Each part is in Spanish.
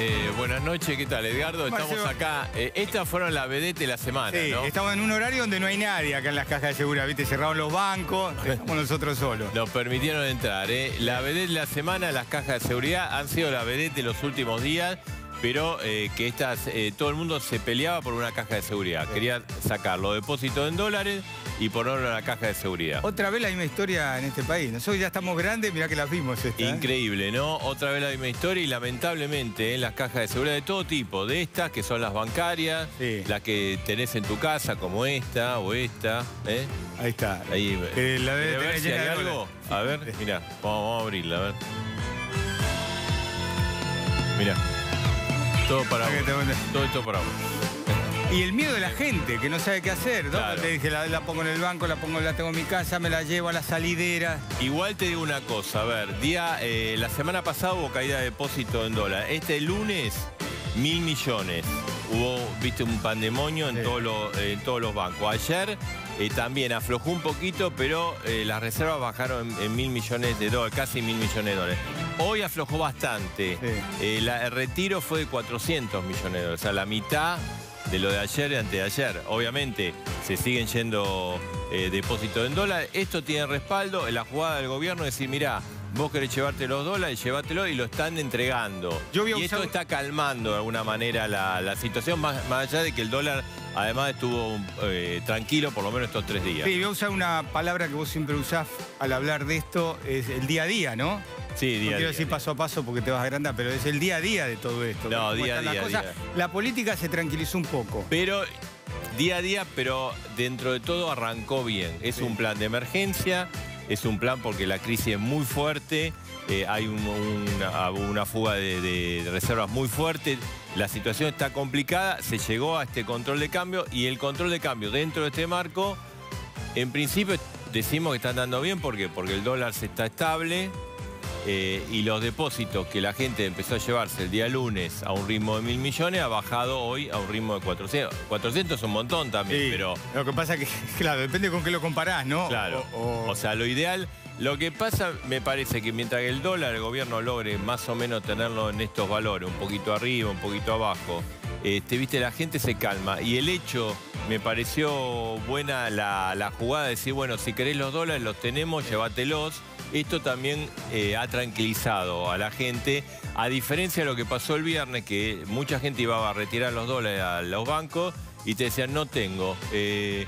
Eh, buenas noches, ¿qué tal Edgardo? Estamos acá. Eh, estas fueron las vedettes de la semana, Estamos en un horario donde no hay nadie acá en las cajas de seguridad. ¿viste? Cerraron los bancos, estamos nosotros solos. Nos permitieron entrar, ¿eh? La vedette de la semana, las cajas de seguridad han sido la vedette los últimos días pero eh, que estas, eh, todo el mundo se peleaba por una caja de seguridad. Quería sacar los depósitos en dólares y ponerlo en la caja de seguridad. Otra vez la misma historia en este país. Nosotros ya estamos grandes, mirá que las vimos. ¿eh? Increíble, ¿no? Otra vez la misma historia y lamentablemente en las cajas de seguridad de todo tipo, de estas que son las bancarias, las que tenés en tu casa, como esta o esta. Ahí está. la a ver hay algo. A ver, mirá, vamos, a abrirla, a ver. Mirá. Todo para Todo esto para vos. Y el miedo de la gente, que no sabe qué hacer. ¿no? Te dije, la, pongo en el banco, la pongo, la tengo en mi casa, me la llevo a la salidera. Igual te digo una cosa, a ver, día, eh, la semana pasada hubo caída de depósito en dólar. Este lunes, mil millones. Hubo, viste, un pandemonio en, todos los, en todos los bancos. Ayer eh, también aflojó un poquito, pero eh, las reservas bajaron en, mil millones de dólares, casi mil millones de dólares. Hoy aflojó bastante. Eh, el retiro fue de 400 millones de dólares, o sea, la mitad de lo de ayer y anteayer Obviamente, se siguen yendo depósitos en dólares. Esto tiene respaldo en la jugada del gobierno, es decir, mirá, Vos querés llevarte los dólares, llévatelo y lo están entregando. y esto está calmando de alguna manera la, situación, más, allá de que el dólar además estuvo eh, tranquilo por lo menos estos tres días. Sí, voy a usar una palabra que vos siempre usás al hablar de esto, es el día a día, ¿no? Sí, día a no quiero decir paso a paso porque te vas a agrandar, pero es el día a día de todo esto. No, día a día, La política se tranquilizó un poco. Pero día a día, pero dentro de todo arrancó bien. Es un plan de emergencia, es un plan porque la crisis es muy fuerte, eh, hay una, fuga de, reservas muy fuerte, la situación está complicada, se llegó a este control de cambio y el control de cambio dentro de este marco, en principio decimos que está andando bien, ¿por qué? Porque el dólar se está estable, eh, y los depósitos que la gente empezó a llevarse el día lunes a un ritmo de mil millones ha bajado hoy a un ritmo de 400. 400 es un montón también, pero... Lo que pasa es que, claro, depende con qué lo comparás, ¿no? Claro. O, sea, lo ideal... Lo que pasa, me parece que mientras el dólar, el gobierno logre más o menos tenerlo en estos valores, un poquito arriba, un poquito abajo, este, viste, la gente se calma. Y el hecho, me pareció buena la, la jugada de decir, bueno, si querés los dólares, los tenemos, llévatelos esto también eh, ha tranquilizado a la gente, a diferencia de lo que pasó el viernes, que mucha gente iba a retirar los dólares a los bancos y te decían, no tengo, eh,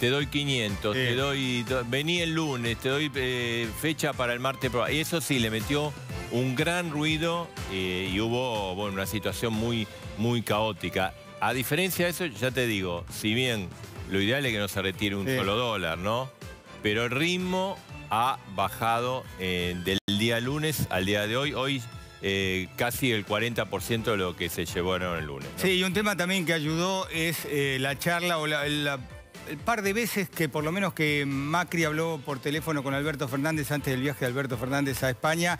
te doy 500, te doy, vení el lunes, te doy eh, fecha para el martes. Y eso sí, le metió un gran ruido y hubo bueno, una situación muy, muy caótica. A diferencia de eso, ya te digo, si bien lo ideal es que no se retire un solo dólar, ¿no? Pero el ritmo ha bajado eh, del día lunes al día de hoy. Hoy eh, casi el 40% de lo que se llevaron el lunes. Sí, y un tema también que ayudó es eh, la charla o la, el par de veces que por lo menos que Macri habló por teléfono con Alberto Fernández antes del viaje de Alberto Fernández a España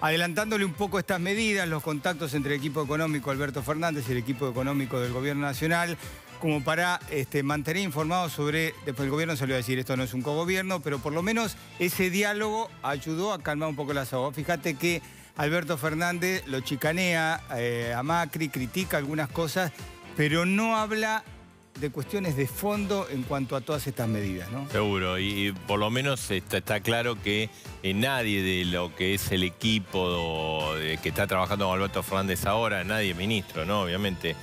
adelantándole un poco estas medidas, los contactos entre el equipo económico Alberto Fernández y el equipo económico del Gobierno Nacional, como para este, mantener informados sobre, después el gobierno salió a decir esto no es un cogobierno, pero por lo menos ese diálogo ayudó a calmar un poco las aguas. Fíjate que Alberto Fernández lo chicanea eh, a Macri, critica algunas cosas, pero no habla de cuestiones de fondo en cuanto a todas estas medidas, ¿no? Seguro, y, por lo menos está, claro que eh, nadie de lo que es el equipo que está trabajando con Alberto Fernández ahora, nadie es ministro, ¿no? Obviamente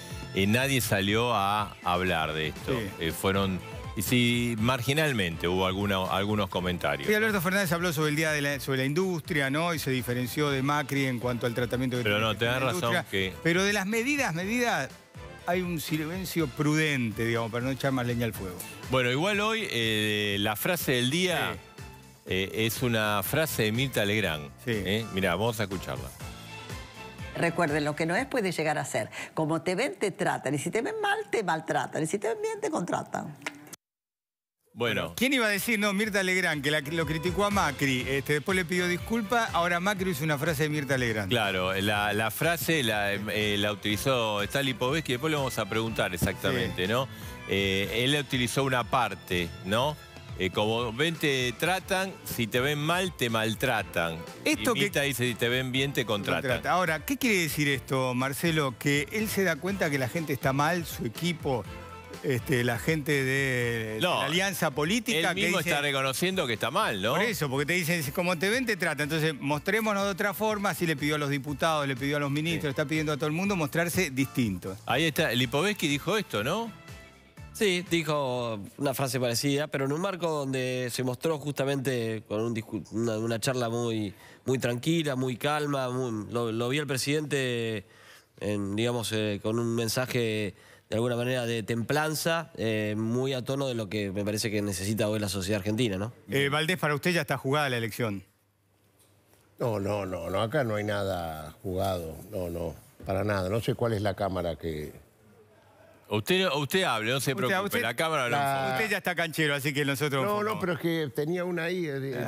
nadie salió a hablar de esto. Eh, fueron y fueron... Sí, marginalmente hubo algunos comentarios. Sí, Alberto Fernández habló sobre el día de la, sobre la industria, ¿no? Y se diferenció de Macri en cuanto al tratamiento de Pero no, tenés razón que... Pero de las medidas, medidas, hay un silencio prudente, digamos, para no echar más leña al fuego. Bueno, igual hoy eh, la frase del día eh, es una frase de Mirta Legrand. Sí. Mirá, vamos a escucharla. Recuerden, lo que no es puede llegar a ser. Como te ven, te tratan. Y si te ven mal, te maltratan. Y si te ven bien, te contratan. Bueno. ¿Quién iba a decir, no, Mirta Legrand, que lo criticó a Macri, este, después le pidió disculpas, ahora Macri hizo una frase de Mirta Legrand? Claro, la, frase la, eh, utilizó Stanley Povesky, después lo vamos a preguntar exactamente, ¿no? Eh, él él utilizó una parte, ¿no? Eh, como ven te tratan, si te ven mal te maltratan. Esto que dice si te ven bien te contratan. Ahora, ¿qué quiere decir esto, Marcelo? Que él se da cuenta que la gente está mal, su equipo, este, la gente de la alianza política. Él mismo está reconociendo que está mal, ¿no? Por eso, porque te dicen, como te ven, te trata. Entonces, mostrémonos de otra forma, así le pidió a los diputados, le pidió a los ministros, está pidiendo a todo el mundo mostrarse distinto. Ahí está, Lipovetsky dijo esto, ¿no? Sí, dijo una frase parecida, pero en un marco donde se mostró justamente con una, charla muy, muy tranquila, muy calma. lo, vi al presidente, digamos, eh, con un mensaje de alguna manera de templanza, eh, muy a tono de lo que me parece que necesita hoy la sociedad argentina, ¿no? Eh, Valdés, para usted ya está jugada la elección. No, no, no, no, acá no hay nada jugado, no, no, para nada. No sé cuál es la cámara que, Usted, usted hable, no se preocupe, la cámara Usted ya está canchero, así que nosotros... No, no, pero es que tenía una ahí... Eh,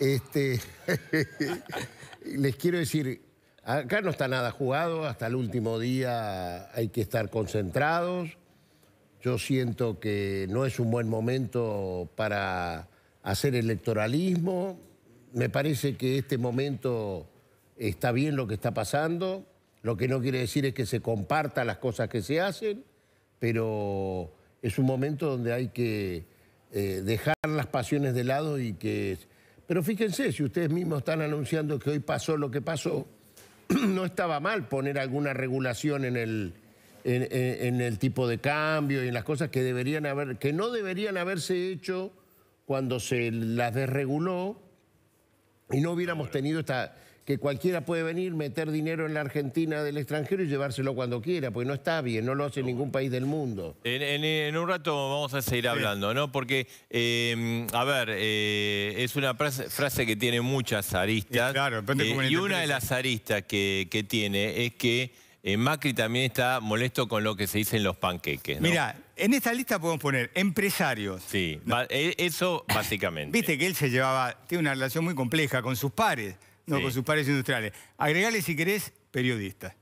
este, les quiero decir, acá no está nada jugado, hasta el último día hay que estar concentrados. Yo siento que no es un buen momento para hacer electoralismo. Me parece que este momento está bien lo que está pasando lo que no quiere decir es que se compartan las cosas que se hacen, pero es un momento donde hay que eh, dejar las pasiones de lado y que... Pero fíjense, si ustedes mismos están anunciando que hoy pasó lo que pasó, no estaba mal poner alguna regulación en el, el tipo de cambio y en las cosas que deberían haber, que no deberían haberse hecho cuando se las desreguló y no hubiéramos tenido esta, que cualquiera puede venir, meter dinero en la Argentina del extranjero y llevárselo cuando quiera, porque no está bien, no lo hace ningún país del mundo. En, un rato vamos a seguir hablando, ¿no? Porque, eh, a ver, eh, es una frase, que tiene muchas aristas. Eh, y una de las aristas que, tiene es que Macri también está molesto con lo que se dice en los panqueques, ¿no? Mira, en esta lista podemos poner empresarios. Sí, eso básicamente. Viste que él se llevaba, tiene una relación muy compleja con sus pares. No, con sus pares industriales. Agregale, si querés, periodistas.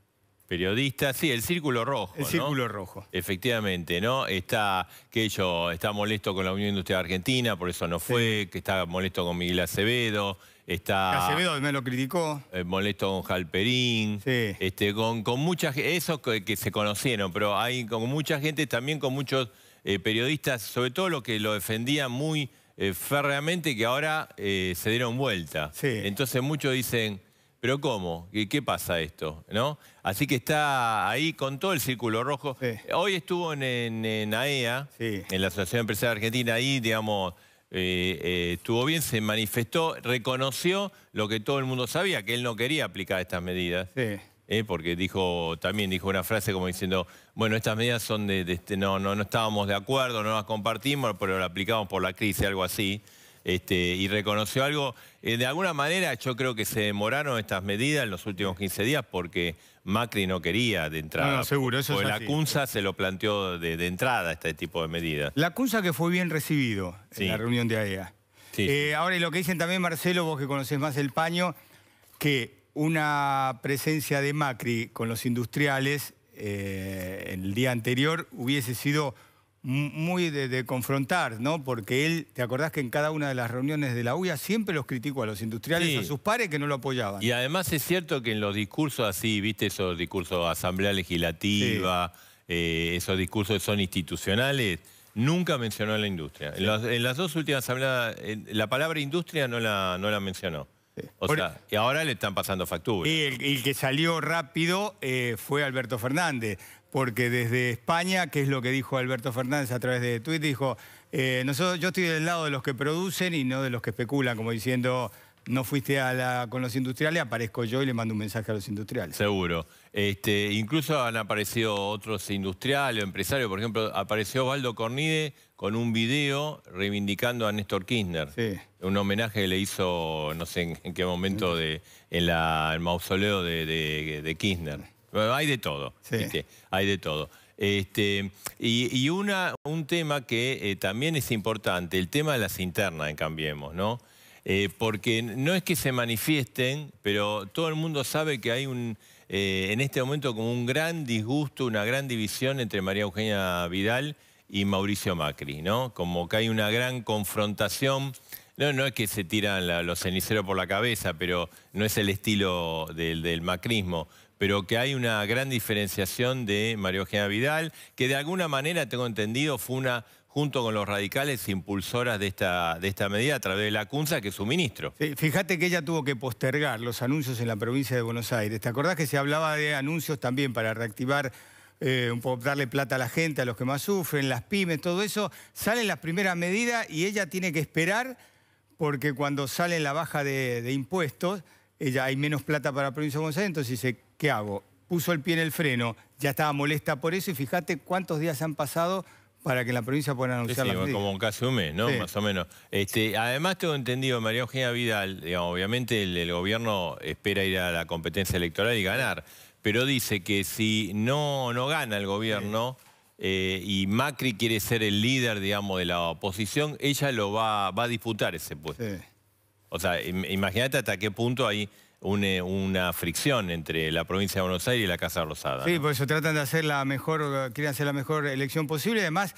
Periodistas, sí, el círculo rojo. El círculo rojo. Efectivamente, ¿no? Está que yo, está molesto con la Unión Industrial Argentina, por eso no fue, que está molesto con Miguel Acevedo, está... Acevedo me lo criticó. Eh, molesto con Jalperín, sí. este, con, con muchas esos que, se conocieron, pero hay con mucha gente, también con muchos eh, periodistas, sobre todo los que lo defendían muy eh, férreamente que ahora eh, se dieron vuelta. Entonces muchos dicen, ¿pero cómo? ¿Qué, pasa esto? ¿No? Así que está ahí con todo el círculo rojo. Hoy estuvo en, AEA, e en la Asociación Empresarial Argentina, ahí, digamos... Eh, eh, estuvo bien, se manifestó, reconoció lo que todo el mundo sabía, que él no quería aplicar estas medidas. ¿eh? porque dijo, también dijo una frase como diciendo, bueno, estas medidas son de, este, no, no, no estábamos de acuerdo, no las compartimos, pero las aplicamos por la crisis, algo así. Este, y reconoció algo. Eh, de alguna manera yo creo que se demoraron estas medidas en los últimos 15 días porque Macri no quería de entrada. No, seguro, eso es La CUNSA se lo planteó de, entrada este tipo de medidas. La CUNSA que fue bien recibido en la reunión de AEA. Eh, ahora, y lo que dicen también, Marcelo, vos que conocés más el paño, que una presencia de Macri con los industriales eh, el día anterior hubiese sido muy de, confrontar, ¿no? Porque él, ¿te acordás que en cada una de las reuniones de la UIA siempre los criticó a los industriales, a sus pares que no lo apoyaban? Y además es cierto que en los discursos así, viste esos discursos de asamblea legislativa, eh, esos discursos que son institucionales, nunca mencionó a la industria. En, las, dos últimas asambleas, la palabra industria no la, no la mencionó. O sea, y ahora le están pasando factura. Y el, que salió rápido eh, fue Alberto Fernández, porque desde España, que es lo que dijo Alberto Fernández a través de Twitter, dijo, eh, nosotros, yo estoy del lado de los que producen y no de los que especulan, como diciendo, no fuiste a la- con los industriales, aparezco yo y le mando un mensaje a los industriales. Seguro. Este, incluso han aparecido otros industriales o empresarios. Por ejemplo, apareció baldo Cornide con un video reivindicando a Néstor Kirchner. Sí un homenaje que le hizo, no sé en, qué momento, de, en el mausoleo de, de, Kirchner. hay de todo, hay de todo. Este, y, una, un tema que eh, también es importante, el tema de las internas en Cambiemos, ¿no? Eh, porque no es que se manifiesten, pero todo el mundo sabe que hay un, eh, en este momento como un gran disgusto, una gran división entre María Eugenia Vidal y Mauricio Macri, ¿no? Como que hay una gran confrontación no, no es que se tiran los ceniceros por la cabeza, pero no es el estilo del, macrismo pero que hay una gran diferenciación de María Eugenia Vidal, que de alguna manera, tengo entendido, fue una, junto con los radicales, impulsoras de esta, medida a través de la CUNSA, que es su ministro. fíjate que ella tuvo que postergar los anuncios en la provincia de Buenos Aires. ¿Te acordás que se hablaba de anuncios también para reactivar eh, un poco darle plata a la gente, a los que más sufren, las pymes, todo eso, salen las primeras medidas y ella tiene que esperar porque cuando sale la baja de, impuestos, ella, hay menos plata para la provincia de González. entonces dice, ¿qué hago? Puso el pie en el freno, ya estaba molesta por eso y fíjate cuántos días han pasado para que la provincia pueda anunciar sí, sí, como casi un mes, ¿no? Más o menos. Este, además, tengo entendido, María Eugenia Vidal, obviamente el, gobierno espera ir a la competencia electoral y ganar, pero dice que si no, no gana el gobierno... Eh, y Macri quiere ser el líder, digamos, de la oposición, ella lo va, a disputar ese puesto. O sea, imagínate hasta qué punto hay eh, una, fricción entre la provincia de Buenos Aires y la Casa Rosada. Sí, por eso tratan de hacer la mejor, quieren hacer la mejor elección posible. Además,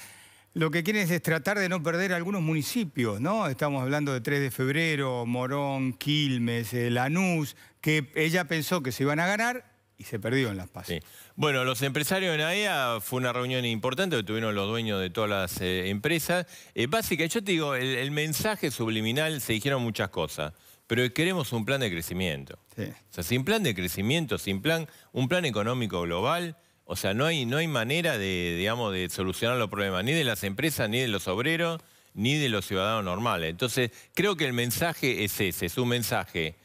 lo que quieren es tratar de no perder algunos municipios, ¿no? Estamos hablando de 3 de febrero, Morón, Quilmes, eh, Lanús, que ella pensó que se iban a ganar y se perdió en las pasas. Bueno, los empresarios en AEA fue una reunión importante que tuvieron los dueños de todas las eh, empresas. básicamente eh, básica, yo te digo, el, mensaje subliminal, se dijeron muchas cosas, pero queremos un plan de crecimiento. O sea, sin plan de crecimiento, sin plan, un plan económico global, o sea, no hay, no hay manera de, digamos, de solucionar los problemas, ni de las empresas, ni de los obreros, ni de los ciudadanos normales. Entonces, creo que el mensaje es ese, es un mensaje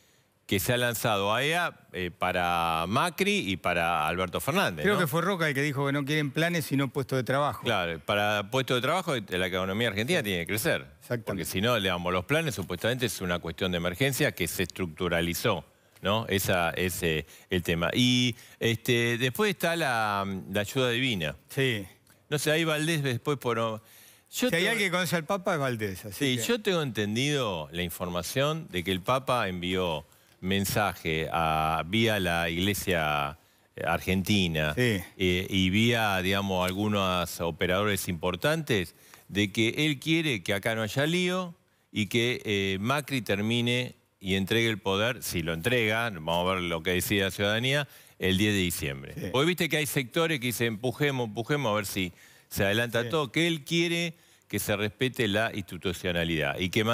que se ha lanzado a ella eh, para Macri y para Alberto Fernández. Creo que fue Roca el que dijo que no quieren planes sino puestos de trabajo. Claro, para puestos de trabajo eh, la economía argentina tiene que crecer. Porque si no, le damos los planes supuestamente es una cuestión de emergencia que se estructuralizó. ¿No? Esa es el tema. Y este, después está la, ayuda divina. Sí. No sé, ahí Valdés después por... Yo si hay alguien que conoce al Papa es Valdés. sí, yo tengo entendido la información de que el Papa envió mensaje a, vía la iglesia eh, argentina eh, y vía, digamos, algunos operadores importantes de que él quiere que acá no haya lío y que eh, Macri termine y entregue el poder, si lo entrega, vamos a ver lo que decide la ciudadanía, el 10 de diciembre. Hoy viste que hay sectores que dicen empujemos, empujemos, a ver si se adelanta todo, que él quiere que se respete la institucionalidad y que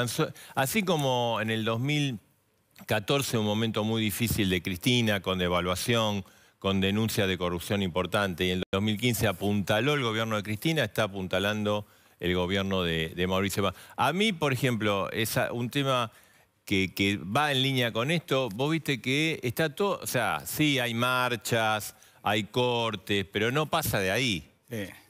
así como en el 2000... 14, un momento muy difícil de Cristina, con devaluación, con denuncia de corrupción importante. Y en el 2015 apuntaló el gobierno de Cristina, está apuntalando el gobierno de, Mauricio Mauricio. A mí, por ejemplo, es un tema que, va en línea con esto. Vos viste que está todo, o sea, sí, hay marchas, hay cortes, pero no pasa de ahí.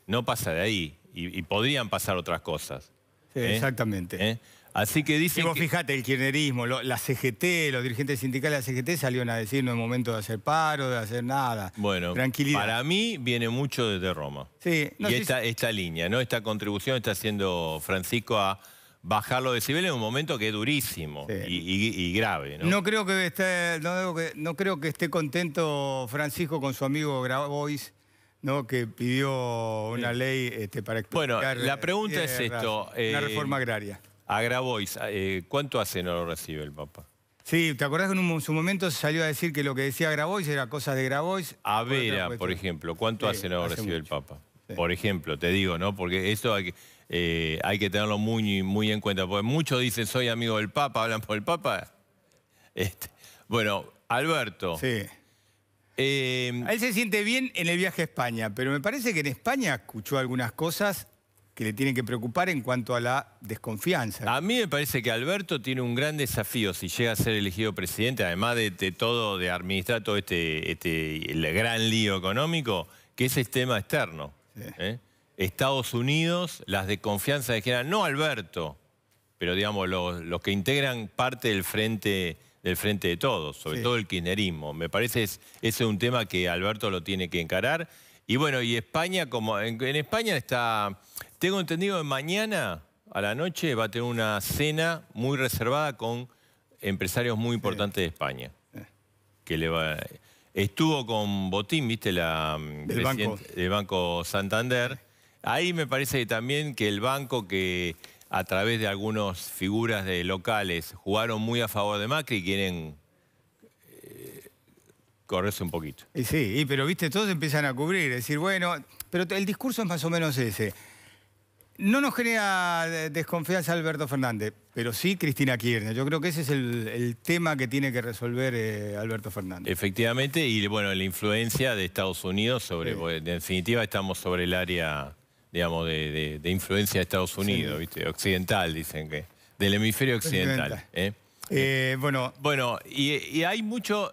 No pasa de ahí. Y, podrían pasar otras cosas. Sí, ¿Eh? Exactamente. ¿Eh? Así que dicen. Y vos el kirnerismo, la CGT, los dirigentes sindicales de la CGT salieron a decir no es momento de hacer paro, de hacer nada. Bueno, Para mí viene mucho desde Roma. Sí, y esta, esta línea, ¿no? Esta contribución está haciendo Francisco a bajar los decibeles en un momento que es durísimo y, grave. ¿no? creo que esté, no, creo que esté contento Francisco con su amigo Grabois. ¿no? que pidió una ley este, para explicar... Bueno, la pregunta eh, es eh, esto... una eh, reforma agraria. A Grabois, eh, ¿cuánto hace no lo recibe el Papa? Sí, ¿te acordás que en un, su momento salió a decir que lo que decía Grabois era cosas de Grabois? A Vera, por ejemplo, ¿cuánto hace no lo recibe el Papa? Por ejemplo, te digo, ¿no? Porque esto hay que, eh, tenerlo muy, en cuenta, porque muchos dicen soy amigo del Papa, hablan por el Papa. Este, bueno, Alberto. Sí. Eh, él se siente bien en el viaje a España, pero me parece que en España escuchó algunas cosas que le tienen que preocupar en cuanto a la desconfianza. A mí me parece que Alberto tiene un gran desafío si llega a ser elegido presidente, además de, todo, de administrar todo este, este gran lío económico, que es el tema externo. ¿eh? Estados Unidos, las desconfianzas de general. no Alberto, pero digamos los, que integran parte del frente del frente de todos, sobre todo el kirchnerismo. Me parece es, ese es un tema que Alberto lo tiene que encarar. Y bueno, y España, como en España está tengo entendido que mañana a la noche va a tener una cena muy reservada con empresarios muy importantes de España. Que Estuvo con Botín, viste, la mm, del banco. Santander. Ahí me parece también que el banco que a través de algunas figuras de locales jugaron muy a favor de Macri quieren eh, correrse un poquito. Y sí, pero viste, todos empiezan a cubrir, decir, bueno, pero el discurso es más o menos ese. No nos genera desconfianza Alberto Fernández, pero sí Cristina Kirchner. Yo creo que ese es el, tema que tiene que resolver eh, Alberto Fernández. Efectivamente, y bueno, la influencia de Estados Unidos sobre, pues, en definitiva estamos sobre el área, digamos, de, influencia de Estados Unidos, ¿viste? Occidental, dicen que, del hemisferio occidental. ¿eh? Eh, ¿eh? bueno, bueno y, hay mucho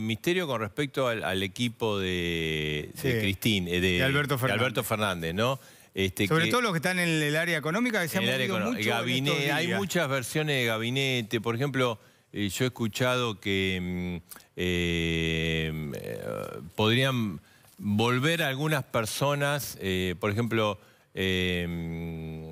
misterio con respecto al, equipo de, Cristina, de, Alberto Fernández, ¿no? Este, Sobre todo los que están en el área económica, que Hay muchas versiones de gabinete. Por ejemplo, eh, yo he escuchado que mm, eh, eh, podrían volver algunas personas, por ejemplo, mm,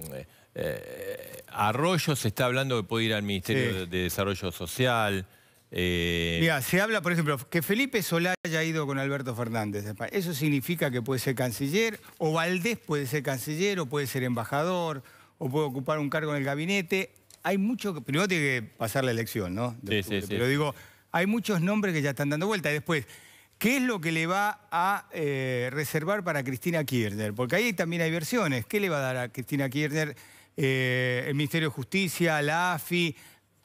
Arroyo se está hablando que puede ir al Ministerio de Desarrollo Social. Eh, Mira, se habla, por ejemplo, que Felipe Solá haya ido con Alberto Fernández. ¿Eso significa que puede ser canciller? ¿O Valdés puede ser canciller? ¿O puede ser embajador? ¿O puede ocupar un cargo en el gabinete? Hay mucho... Primero tiene que pasar la elección, ¿no? Sí, sí, sí. Pero digo, hay muchos nombres que ya están dando vuelta. Y después, ¿qué es lo que le va a eh, reservar para Cristina Kirchner? Porque ahí también hay versiones. ¿Qué le va a dar a Cristina Kirchner eh, el Ministerio de Justicia, la AFI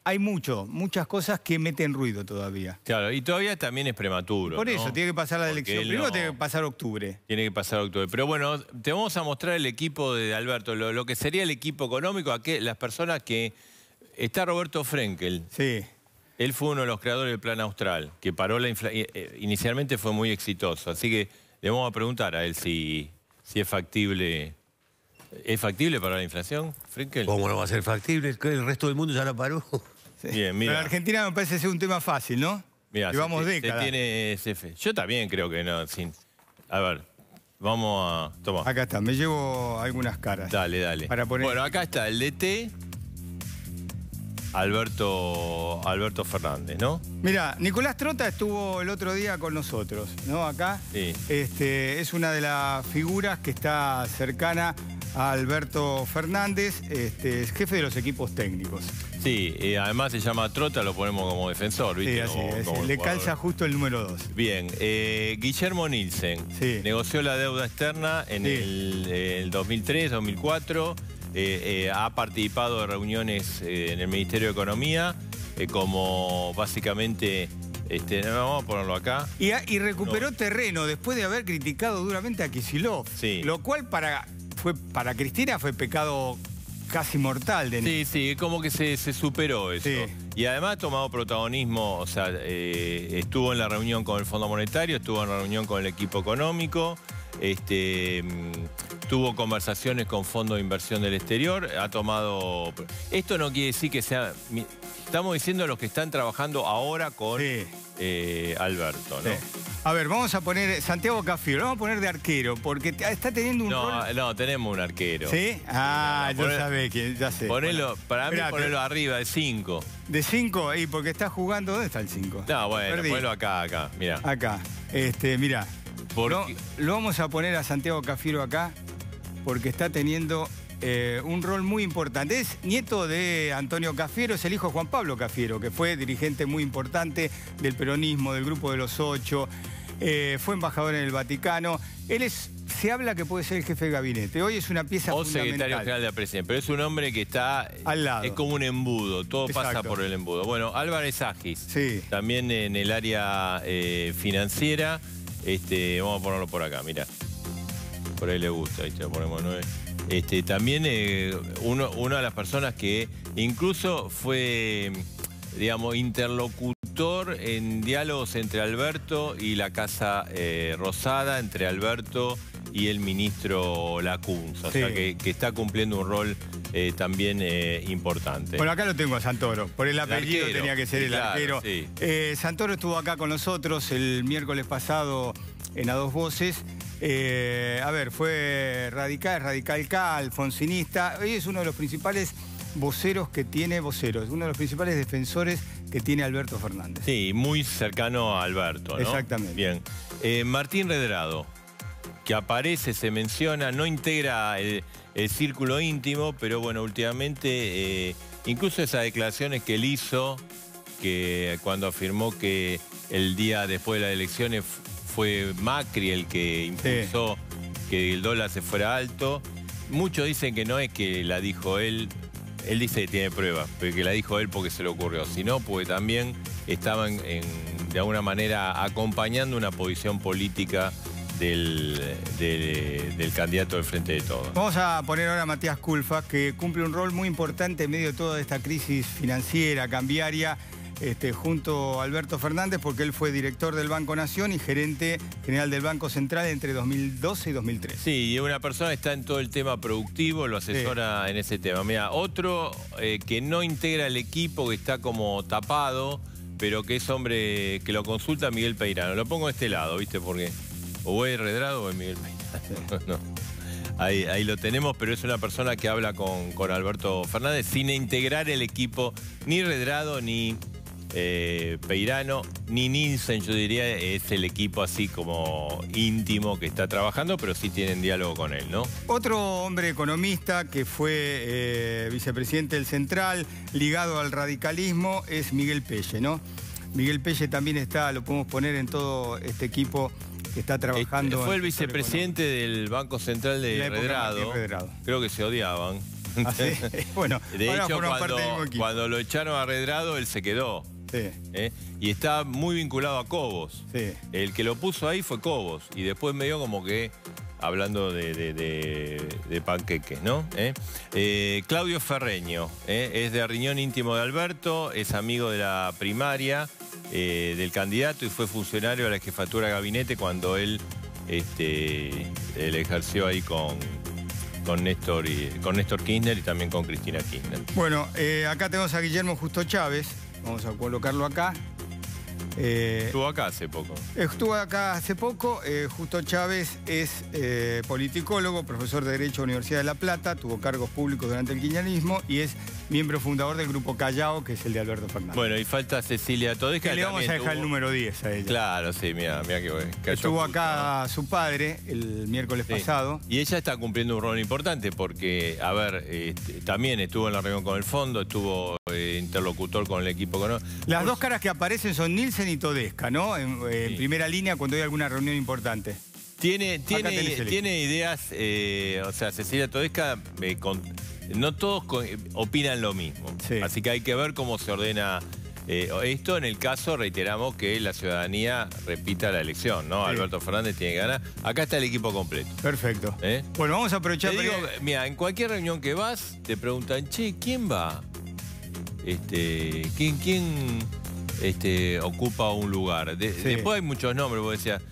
hay mucho, muchas cosas que meten ruido todavía. Claro, y todavía también es prematuro. Por eso, tiene que pasar la elección. Primero tiene que pasar octubre. Tiene que pasar octubre. Pero bueno, te vamos a mostrar el equipo de Alberto, lo, que sería el equipo económico, las personas que... Está Roberto Frenkel. Sí. Él fue uno de los creadores del Plan Austral, que paró la inflación. Eh, eh, inicialmente fue muy exitoso, así que le vamos a preguntar a él si, si es factible... ¿Es factible para la inflación, Frenkel? ¿Cómo no va a ser factible? El resto del mundo ya la paró. Pero en Argentina me parece ser un tema fácil, ¿no? Mira, Llevamos décadas. tiene Yo también creo que no, A ver, vamos a... tomar. Acá está, me llevo algunas caras. Dale, dale. Bueno, acá está el DT... Alberto, Alberto Fernández, ¿no? Mira, Nicolás Trota estuvo el otro día con nosotros, ¿no? Acá. Sí. Este, es una de las figuras que está cercana a Alberto Fernández, este, es jefe de los equipos técnicos. Sí, además se llama Trota, lo ponemos como defensor, ¿viste? Sí, así, Le calza justo el número dos. Bien, eh, Guillermo Nielsen negoció la deuda externa en el, 2003, 2004, eh, eh, ha participado de reuniones en el Ministerio de Economía como básicamente... Este, vamos a ponerlo acá. Y, recuperó terreno después de haber criticado duramente a Kicillof. Sí. Lo cual fue, para Cristina fue pecado casi mortal de Sí, sí, como que se, superó eso. Y además ha tomado protagonismo, o sea, eh, estuvo en la reunión con el Fondo Monetario, estuvo en la reunión con el equipo económico, este, tuvo conversaciones con Fondo de inversión del exterior, ha tomado... Esto no quiere decir que sea... Estamos diciendo los que están trabajando ahora con eh, Alberto, ¿no? A ver, vamos a poner Santiago lo vamos a poner de arquero, porque está teniendo un no, No, tenemos un arquero. ¿Sí? Ah, no, quién, ya sé. Ponelo, para mí ponelo arriba, de 5. ¿De 5? Y porque está jugando, ¿dónde está el 5? No, bueno, ponelo acá, acá, mira. Acá, este, mira lo vamos a poner a Santiago Cafiero acá porque está teniendo eh, un rol muy importante. Es nieto de Antonio Cafiero, es el hijo de Juan Pablo Cafiero, que fue dirigente muy importante del peronismo, del Grupo de los Ocho, eh, fue embajador en el Vaticano. Él es, se habla que puede ser el jefe de gabinete. Hoy es una pieza o secretario general de la presidencia, pero es un hombre que está... Eh, Al lado. Es como un embudo, todo pasa por el embudo. Bueno, Álvarez Agis, también en el área financiera... Este, vamos a ponerlo por acá, mira. Por ahí le gusta, ahí ponemos nueve. Este, también eh, una de las personas que incluso fue, digamos, interlocutor en diálogos entre Alberto y la Casa eh, Rosada, entre Alberto y el ministro Lacunza, o sea que, está cumpliendo un rol eh, también eh, importante. Bueno, acá lo tengo a Santoro, por el apellido tenía que ser el claro, arquero. Santoro estuvo acá con nosotros el miércoles pasado en A Dos Voces. a ver, fue radical, radical K, alfonsinista. es uno de los principales voceros que tiene voceros, uno de los principales defensores que tiene Alberto Fernández. Sí, muy cercano a Alberto, ¿no? Exactamente. Bien. Eh, Martín Redrado, que aparece, se menciona, no integra el, círculo íntimo, pero bueno, últimamente, eh, incluso esas declaraciones que él hizo, que cuando afirmó que el día después de las elecciones fue Macri el que impulsó que el dólar se fuera alto. Muchos dicen que no es que la dijo él, él dice que tiene pruebas, que la dijo él porque se le ocurrió, Si no, porque también estaban de alguna manera acompañando una posición política del, del, candidato del Frente de Todos. Vamos a poner ahora a Matías Culfa, que cumple un rol muy importante en medio de toda esta crisis financiera, cambiaria, este, junto a Alberto Fernández, porque él fue director del Banco Nación y gerente general del Banco Central entre 2012 y 2013. Sí, y una persona está en todo el tema productivo, lo asesora en ese tema. Mira, otro eh, que no integra el equipo, que está como tapado, pero que es hombre que lo consulta Miguel Peirano. Lo pongo de este lado, ¿viste? Porque o es Redrado o es Miguel Peirano. Ahí, lo tenemos, pero es una persona que habla con, con Alberto Fernández sin integrar el equipo ni Redrado ni eh, Peirano. Nininsen, yo diría, es el equipo así como íntimo que está trabajando, pero sí tienen diálogo con él, ¿no? Otro hombre economista que fue eh, vicepresidente del Central, ligado al radicalismo, es Miguel Pelle, ¿no? Miguel Pelle también está, lo podemos poner en todo este equipo que está trabajando. Este, fue el vicepresidente del Banco Central de Redrado. Creo que se odiaban. Ah, bueno, de hecho, cuando, cuando lo echaron a Redrado, él se quedó. ¿eh? Y está muy vinculado a Cobos. El que lo puso ahí fue Cobos. Y después me dio como que, hablando de, panqueques, ¿no? ¿Eh? Eh, Claudio Ferreño, es de Riñón Íntimo de Alberto, es amigo de la primaria del candidato y fue funcionario a la jefatura de gabinete cuando él, este, ejerció ahí con, con Néstor, y, con Néstor Kirchner y también con Cristina Kirchner. Bueno, acá tenemos a Guillermo Justo Chávez, Vamos a colocarlo acá. Eh, estuvo acá hace poco. Estuvo acá hace poco. Eh, Justo Chávez es eh, politicólogo, profesor de Derecho de la Universidad de La Plata, tuvo cargos públicos durante el quiñanismo y es miembro fundador del grupo Callao, que es el de Alberto Fernández. Bueno, y falta Cecilia Todesca. le vamos a dejar el número 10 a ella. Claro, sí, mira, mira qué bueno. Estuvo acá su padre el miércoles pasado. Y ella está cumpliendo un rol importante porque, a ver, este, también estuvo en la reunión con el fondo, estuvo eh, interlocutor con el equipo. Las dos caras que aparecen son Nielsen y Todesca, ¿no? En, primera línea cuando hay alguna reunión importante. Tiene, tiene, ideas, eh, o sea, Cecilia Todesca me eh, con, no todos opinan lo mismo. Así que hay que ver cómo se ordena eh, esto en el caso, reiteramos, que la ciudadanía repita la elección, ¿no? Alberto Fernández tiene que ganar. Acá está el equipo completo. Perfecto. ¿Eh? Bueno, vamos a aprovechar... mira, en cualquier reunión que vas, te preguntan, che, ¿quién va? Este, ¿Quién, quién este, ocupa un lugar? Después hay muchos nombres, vos decías...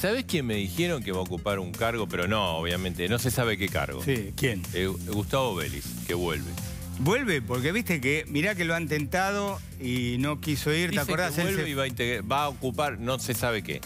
¿Sabés quién me dijeron que va a ocupar un cargo? Pero no, obviamente, no se sabe qué cargo. Sí, ¿quién? Eh, Gustavo Vélez, que vuelve. Vuelve, porque viste que, mirá que lo han tentado y no quiso ir, ¿te acordás? Que vuelve y va a, ocupar, no se sabe qué.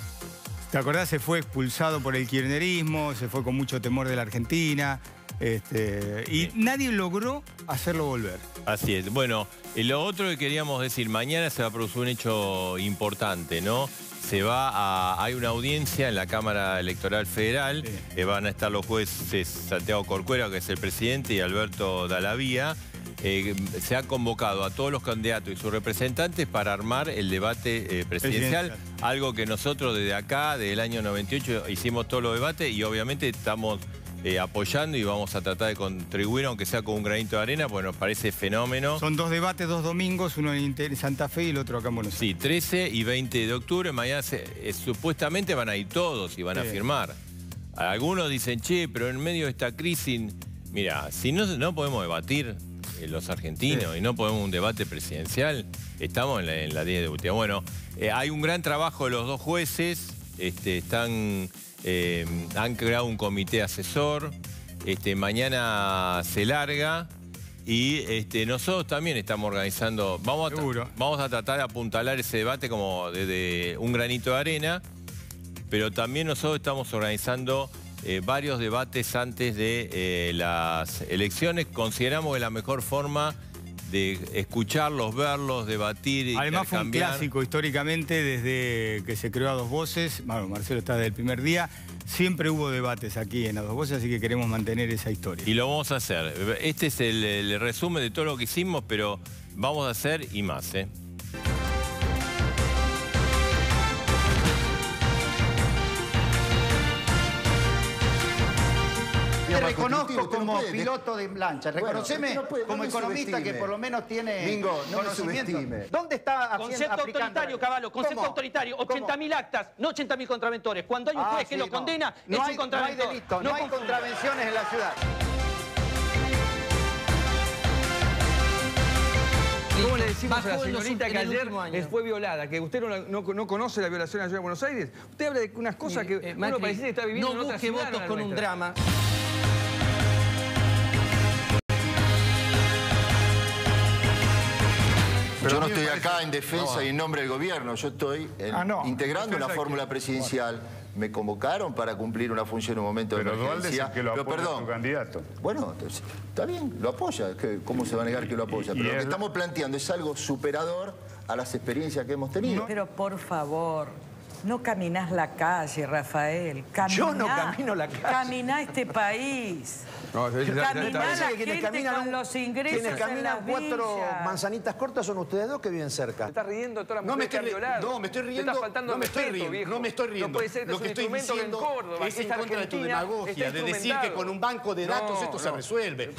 ¿Te acordás? Se fue expulsado por el kirnerismo, se fue con mucho temor de la Argentina, este, y nadie logró hacerlo volver. Así es. Bueno, lo otro que queríamos decir, mañana se va a producir un hecho importante, ¿no? Se va a, hay una audiencia en la Cámara Electoral Federal, eh, van a estar los jueces Santiago Corcuera, que es el presidente, y Alberto Dalavía. Eh, se ha convocado a todos los candidatos y sus representantes para armar el debate eh, presidencial, presidencial, algo que nosotros desde acá, desde el año 98, hicimos todos los debates y obviamente estamos eh, apoyando y vamos a tratar de contribuir, aunque sea con un granito de arena, porque nos parece fenómeno. Son dos debates, dos domingos, uno en Santa Fe y el otro acá en Buenos Aires. Sí, 13 y 20 de octubre, mañana eh, supuestamente van a ir todos y van a firmar. Algunos dicen, che, pero en medio de esta crisis, mira, si no, no podemos debatir eh, los argentinos y no podemos un debate presidencial, estamos en la, 10 de octubre. Bueno, hay un gran trabajo de los dos jueces, este, están eh, han creado un comité asesor. Este, mañana se larga. Y este, nosotros también estamos organizando, vamos a, tratar de apuntalar ese debate como desde un granito de arena, pero también nosotros estamos organizando eh, varios debates antes de eh, las elecciones. Consideramos que la mejor forma de escucharlos, verlos, debatir. y Además fue un clásico históricamente desde que se creó a dos voces. Bueno, Marcelo está desde el primer día. Siempre hubo debates aquí en a dos voces, así que queremos mantener esa historia. Y lo vamos a hacer. Este es el, resumen de todo lo que hicimos, pero vamos a hacer y más. ¿eh? te reconozco como piloto de lancha. Reconoceme como economista que por lo menos tiene Bingo, no conocimiento. Me ¿Dónde está Concepto autoritario, caballo. Concepto autoritario. 80.000 actas, no 80.000 contraventores. Cuando hay un ah, juez que lo condena, no hay, No hay, delito, no hay contravenciones en la ciudad. ¿Cómo le decimos a la señorita que ayer fue violada? Que usted no, conoce la violación en la ciudad de Buenos Aires. Usted habla de unas cosas que eh, parece que está viviendo no en otra ciudad. No busque votos con un drama. yo no estoy acá en defensa y en nombre del gobierno, yo estoy ah, integrando la fórmula presidencial. Me convocaron para cumplir una función en un momento de emergencia. Pero que lo apoya perdón. candidato. Bueno, está bien, lo apoya. ¿Cómo se va a negar que lo apoya? Pero lo que estamos planteando es algo superador a las experiencias que hemos tenido. pero por favor, no caminas la calle, Rafael. Yo no camino la calle. Camina este país. No, la gente con los ingresos Quienes caminan cuatro manzanitas cortas son ustedes dos que viven cerca. estás riendo toda la las no me estoy, No, me estoy riendo. no me estoy riendo, No me estoy riendo. Lo que estoy diciendo Córdoba, es en contra de tu demagogia, de decir que con un banco de datos esto se resuelve.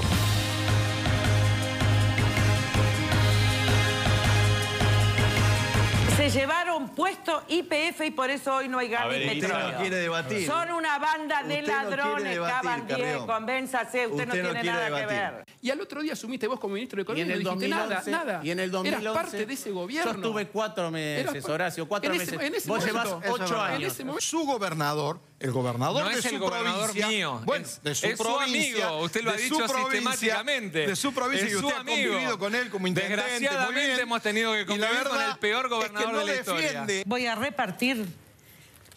Se llevaron puesto IPF y por eso hoy no hay gas ni petróleo. quiere debatir. Son una banda de ladrones, no caban convénzase, usted, no, tiene nada que ver. Y al otro día asumiste vos como ministro de Economía y, en el no dijiste nada, Y en el 2011... Eras parte de ese gobierno. Yo estuve cuatro meses, Horacio, cuatro meses. vos momento, ocho años. su gobernador el gobernador de su provincia, mío. Bueno, de su es provincia, su amigo, usted lo ha dicho sistemáticamente. De su provincia y usted ha convivido con él como intendente. Desgraciadamente muy bien. hemos tenido que convivir con el peor gobernador de la historia. Voy a repartir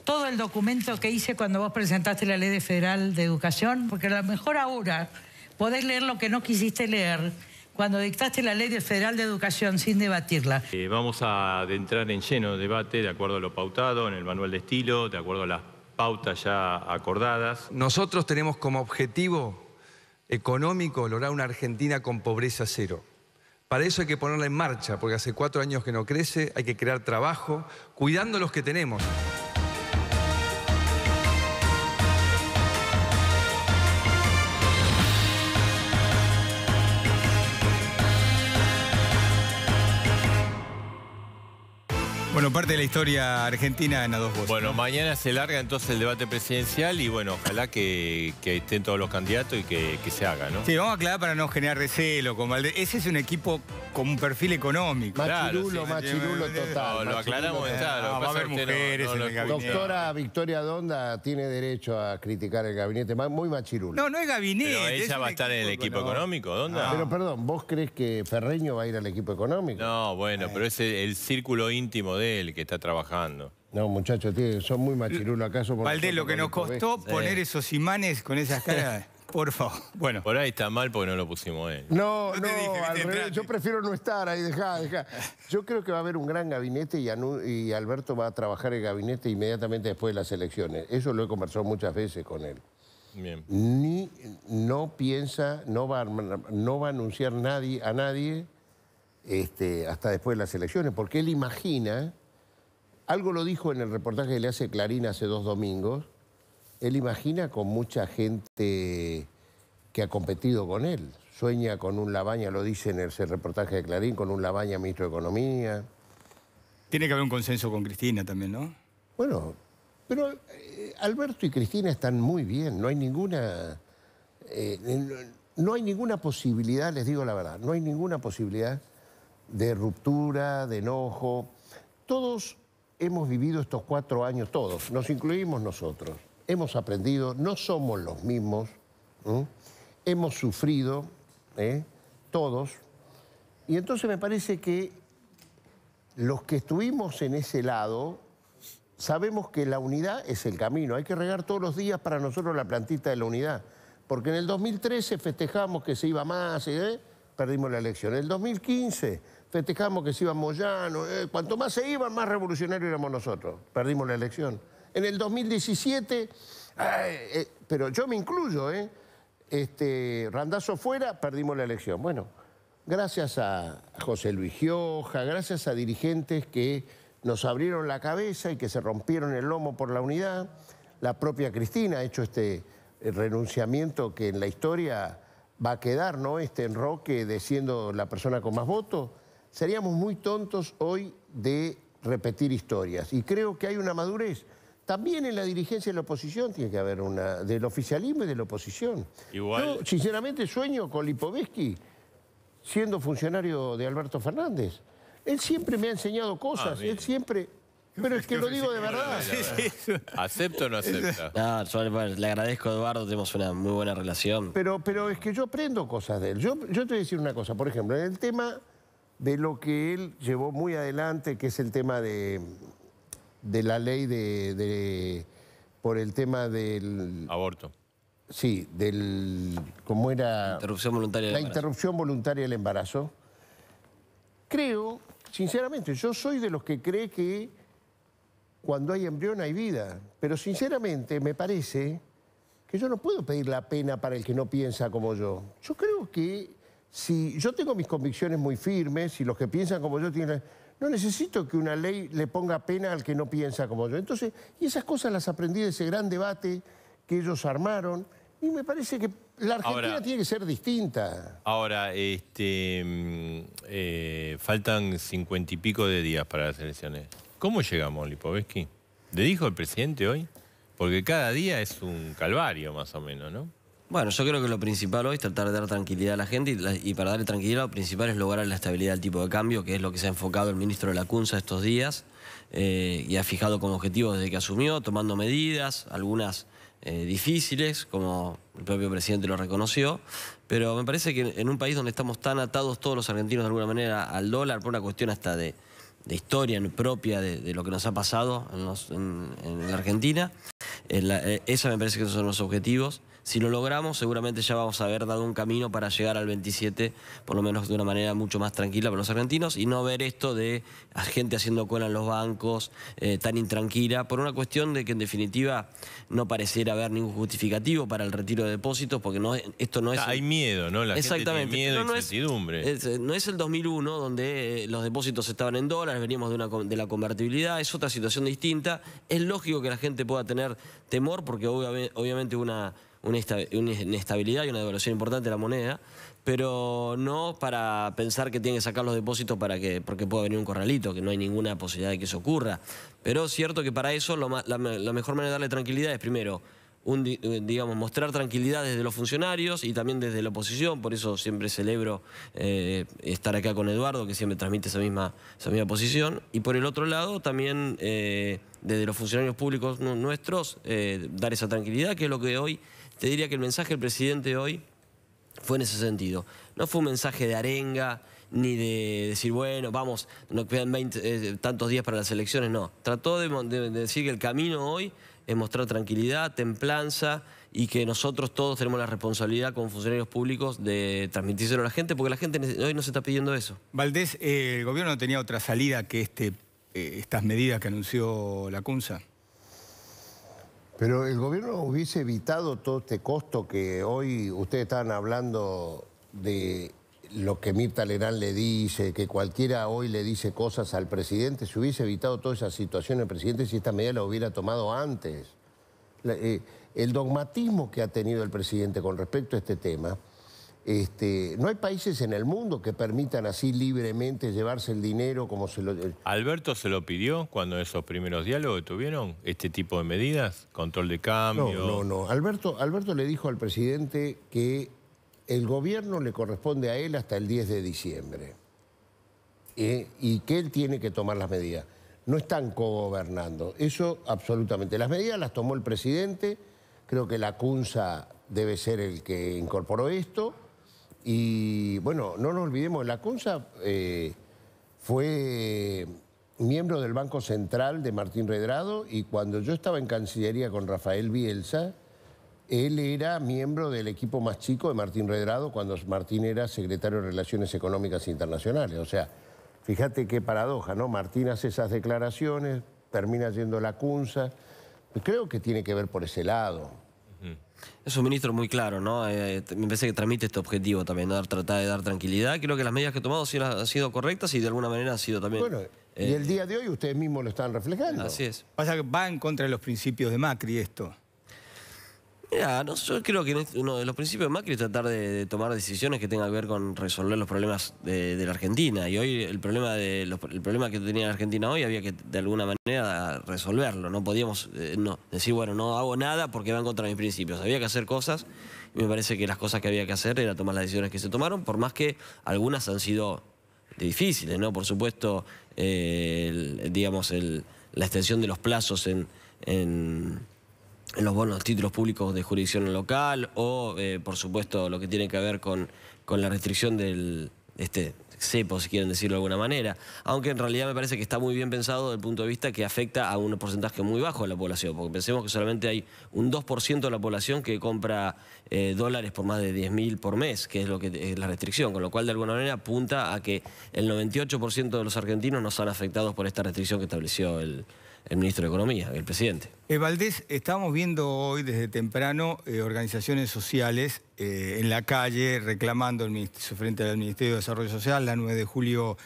todo el documento que hice cuando vos presentaste la ley de federal de educación, porque a lo mejor ahora podés leer lo que no quisiste leer cuando dictaste la ley de federal de educación sin debatirla. Eh, vamos a adentrar en lleno de debate de acuerdo a lo pautado, en el manual de estilo, de acuerdo a las pautas ya acordadas. Nosotros tenemos como objetivo económico lograr una Argentina con pobreza cero. Para eso hay que ponerla en marcha, porque hace cuatro años que no crece, hay que crear trabajo, cuidando los que tenemos. Bueno, parte de la historia argentina en a dos voces. Bueno, mañana se larga entonces el debate presidencial y bueno, ojalá que, estén todos los candidatos y que, se haga, ¿no? Sí, vamos a aclarar para no generar recelo con Ese es un equipo con un perfil económico. Machirulo, machirulo total. lo aclaramos, claro. Ah, va a haber mujeres en el gabinete. Doctora Victoria Donda tiene derecho a criticar el gabinete, muy machirulo. No, no es gabinete. ella va a estar en el equipo económico, Donda. Ah. Pero perdón, ¿vos crees que Ferreño va a ir al equipo económico? No, bueno, eh. pero es el círculo íntimo de que está trabajando. No, muchachos, son muy machirulos. acaso. Valdés, lo que nos costó poner esos imanes con esas caras... Por favor. Bueno. Por ahí está mal porque no lo pusimos él. No, no, yo prefiero no estar ahí, dejá, dejá. Yo creo que va a haber un gran gabinete y, Alberto va a trabajar el gabinete inmediatamente después de las elecciones. Eso lo he conversado muchas veces con él. Bien. Ni, no piensa, no va, a, no va a anunciar nadie, a nadie este, hasta después de las elecciones, porque él imagina algo lo dijo en el reportaje que le hace Clarín hace dos domingos. Él imagina con mucha gente que ha competido con él. Sueña con un Labaña, lo dice en ese reportaje de Clarín, con un Labaña ministro de Economía. Tiene que haber un consenso con Cristina también, ¿no? Bueno, pero eh, Alberto y Cristina están muy bien, no hay ninguna... Eh, no hay ninguna posibilidad, les digo la verdad, no hay ninguna posibilidad de ruptura, de enojo. Todos hemos vivido estos cuatro años todos, nos incluimos nosotros. Hemos aprendido, no somos los mismos, hemos sufrido ¿eh? todos. Y entonces me parece que los que estuvimos en ese lado sabemos que la unidad es el camino. Hay que regar todos los días para nosotros la plantita de la unidad. Porque en el 2013 festejamos que se iba más, y ¿eh? perdimos la elección. En el 2015 festejamos que se iban Moyano. Eh, cuanto más se iban, más revolucionarios éramos nosotros. Perdimos la elección. En el 2017, eh, pero yo me incluyo, ¿eh? Este, Randazo fuera, perdimos la elección. Bueno, gracias a José Luis Gioja, gracias a dirigentes que nos abrieron la cabeza y que se rompieron el lomo por la unidad. La propia Cristina ha hecho este eh, renunciamiento que en la historia va a quedar, ¿no? Este enroque de siendo la persona con más votos seríamos muy tontos hoy de repetir historias. Y creo que hay una madurez. También en la dirigencia de la oposición tiene que haber una... del oficialismo y de la oposición. Yo, sinceramente, sueño con Lipovetsky siendo funcionario de Alberto Fernández. Él siempre me ha enseñado cosas, ah, él siempre... Pero es que lo digo de verdad. ¿Acepto o no acepto? No, pues, le agradezco Eduardo, tenemos una muy buena relación. Pero, pero es que yo aprendo cosas de él. Yo, yo te voy a decir una cosa, por ejemplo, en el tema de lo que él llevó muy adelante, que es el tema de, de la ley de, por el tema del... Aborto. Sí, del... ¿Cómo era? voluntaria la interrupción voluntaria del embarazo. Creo, sinceramente, yo soy de los que cree que cuando hay embrión hay vida, pero sinceramente me parece que yo no puedo pedir la pena para el que no piensa como yo. Yo creo que si yo tengo mis convicciones muy firmes y los que piensan como yo tienen... No necesito que una ley le ponga pena al que no piensa como yo. Entonces, y esas cosas las aprendí de ese gran debate que ellos armaron y me parece que la Argentina tiene que ser distinta. Ahora, este, mm, eh, faltan cincuenta y pico de días para las elecciones. ¿Cómo llegamos, Lipovetsky? ¿Le dijo el presidente hoy? Porque cada día es un calvario, más o menos, ¿no? Bueno, yo creo que lo principal hoy es tratar de dar tranquilidad a la gente y, para darle tranquilidad lo principal es lograr la estabilidad del tipo de cambio, que es lo que se ha enfocado el ministro de la CUNSA estos días eh, y ha fijado como objetivo desde que asumió, tomando medidas, algunas eh, difíciles, como el propio presidente lo reconoció, pero me parece que en un país donde estamos tan atados todos los argentinos de alguna manera al dólar, por una cuestión hasta de, historia propia de, lo que nos ha pasado en, la Argentina, eh, esa me parece que son los objetivos. Si lo logramos, seguramente ya vamos a haber dado un camino para llegar al 27, por lo menos de una manera mucho más tranquila para los argentinos, y no ver esto de gente haciendo cola en los bancos, eh, tan intranquila, por una cuestión de que en definitiva no pareciera haber ningún justificativo para el retiro de depósitos, porque esto no es... Ah, hay miedo, ¿no? La Exactamente. Gente tiene miedo, no, incertidumbre. Eh, no es el 2001, donde eh, los depósitos estaban en dólares, veníamos de, una, de la convertibilidad, es otra situación distinta. Es lógico que la gente pueda tener temor, porque obviamente una una inestabilidad y una devaluación importante de la moneda, pero no para pensar que tiene que sacar los depósitos para que, porque pueda venir un corralito, que no hay ninguna posibilidad de que eso ocurra. Pero es cierto que para eso la, mejor manera de darle tranquilidad es primero eh, digamos, mostrar tranquilidad desde los funcionarios y también desde la oposición, por eso siempre celebro eh, estar acá con Eduardo, que siempre transmite esa misma, esa misma posición, y por el otro lado también eh, desde los funcionarios públicos nuestros dar esa tranquilidad, que es lo que hoy te diría que el mensaje del presidente hoy fue en ese sentido. No fue un mensaje de arenga, ni de decir, bueno, vamos, no quedan eh, tantos días para las elecciones, no. Trató de, decir que el camino hoy es mostrar tranquilidad, templanza y que nosotros todos tenemos la responsabilidad como funcionarios públicos de transmitírselo a la gente, porque la gente hoy no se está pidiendo eso. Valdés, eh, ¿el gobierno no tenía otra salida que este, eh, estas medidas que anunció la CUNSA? Pero el gobierno hubiese evitado todo este costo que hoy ustedes estaban hablando de lo que Mirta Lerán le dice, que cualquiera hoy le dice cosas al presidente, se hubiese evitado toda esa situación el presidente si esta medida la hubiera tomado antes. Eh, el dogmatismo que ha tenido el presidente con respecto a este tema este, no hay países en el mundo que permitan así libremente llevarse el dinero como se lo... Eh. ¿Alberto se lo pidió cuando esos primeros diálogos tuvieron? ¿Este tipo de medidas? ¿Control de cambio? No, no, no. Alberto, Alberto le dijo al presidente que el gobierno le corresponde a él hasta el 10 de diciembre eh, y que él tiene que tomar las medidas. No están cogobernando, eso absolutamente. Las medidas las tomó el presidente, creo que la CUNSA debe ser el que incorporó esto. Y bueno, no nos olvidemos, la CUNSA eh, fue miembro del Banco Central de Martín Redrado y cuando yo estaba en Cancillería con Rafael Bielsa, él era miembro del equipo más chico de Martín Redrado cuando Martín era secretario de Relaciones Económicas Internacionales. O sea, fíjate qué paradoja, ¿no? Martín hace esas declaraciones, termina yendo a la CUNSA. creo que tiene que ver por ese lado. Es un ministro muy claro, ¿no? Eh, me parece que transmite este objetivo también, dar, tratar de dar tranquilidad. Creo que las medidas que ha tomado han sido correctas y de alguna manera han sido también... Bueno, y eh, el día de hoy ustedes mismos lo están reflejando. Así es. Vaya que va en contra de los principios de Macri esto no, yo creo que este, uno de los principios de Macri es tratar de, tomar decisiones que tengan que ver con resolver los problemas de, la Argentina. Y hoy el problema de el problema que tenía la Argentina hoy había que de alguna manera resolverlo. No podíamos eh, decir, bueno, no hago nada porque van contra mis principios. Había que hacer cosas y me parece que las cosas que había que hacer era tomar las decisiones que se tomaron, por más que algunas han sido difíciles, ¿no? Por supuesto, eh, digamos, la extensión de los plazos en los bonos, títulos públicos de jurisdicción local o, eh, por supuesto, lo que tiene que ver con, la restricción del este cepo, si quieren decirlo de alguna manera. Aunque en realidad me parece que está muy bien pensado desde el punto de vista que afecta a un porcentaje muy bajo de la población, porque pensemos que solamente hay un 2% de la población que compra eh, dólares por más de 10.000 por mes, que es lo que es eh, la restricción, con lo cual de alguna manera apunta a que el 98% de los argentinos no son afectados por esta restricción que estableció el, el ministro de Economía, el presidente. Eh, Valdés, estamos viendo hoy desde temprano eh, organizaciones sociales eh, en la calle reclamando frente al Ministerio de Desarrollo Social, la 9 de julio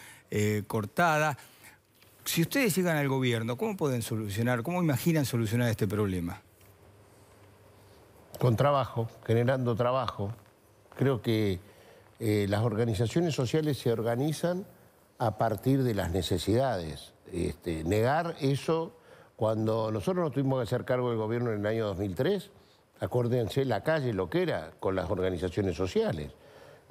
cortada. Si ustedes llegan al gobierno, ¿cómo pueden solucionar, cómo imaginan solucionar este problema? Con trabajo, generando trabajo. Creo que las organizaciones sociales se organizan a partir de las necesidades este, negar eso, cuando nosotros nos tuvimos que hacer cargo del gobierno en el año 2003, acuérdense la calle lo que era con las organizaciones sociales.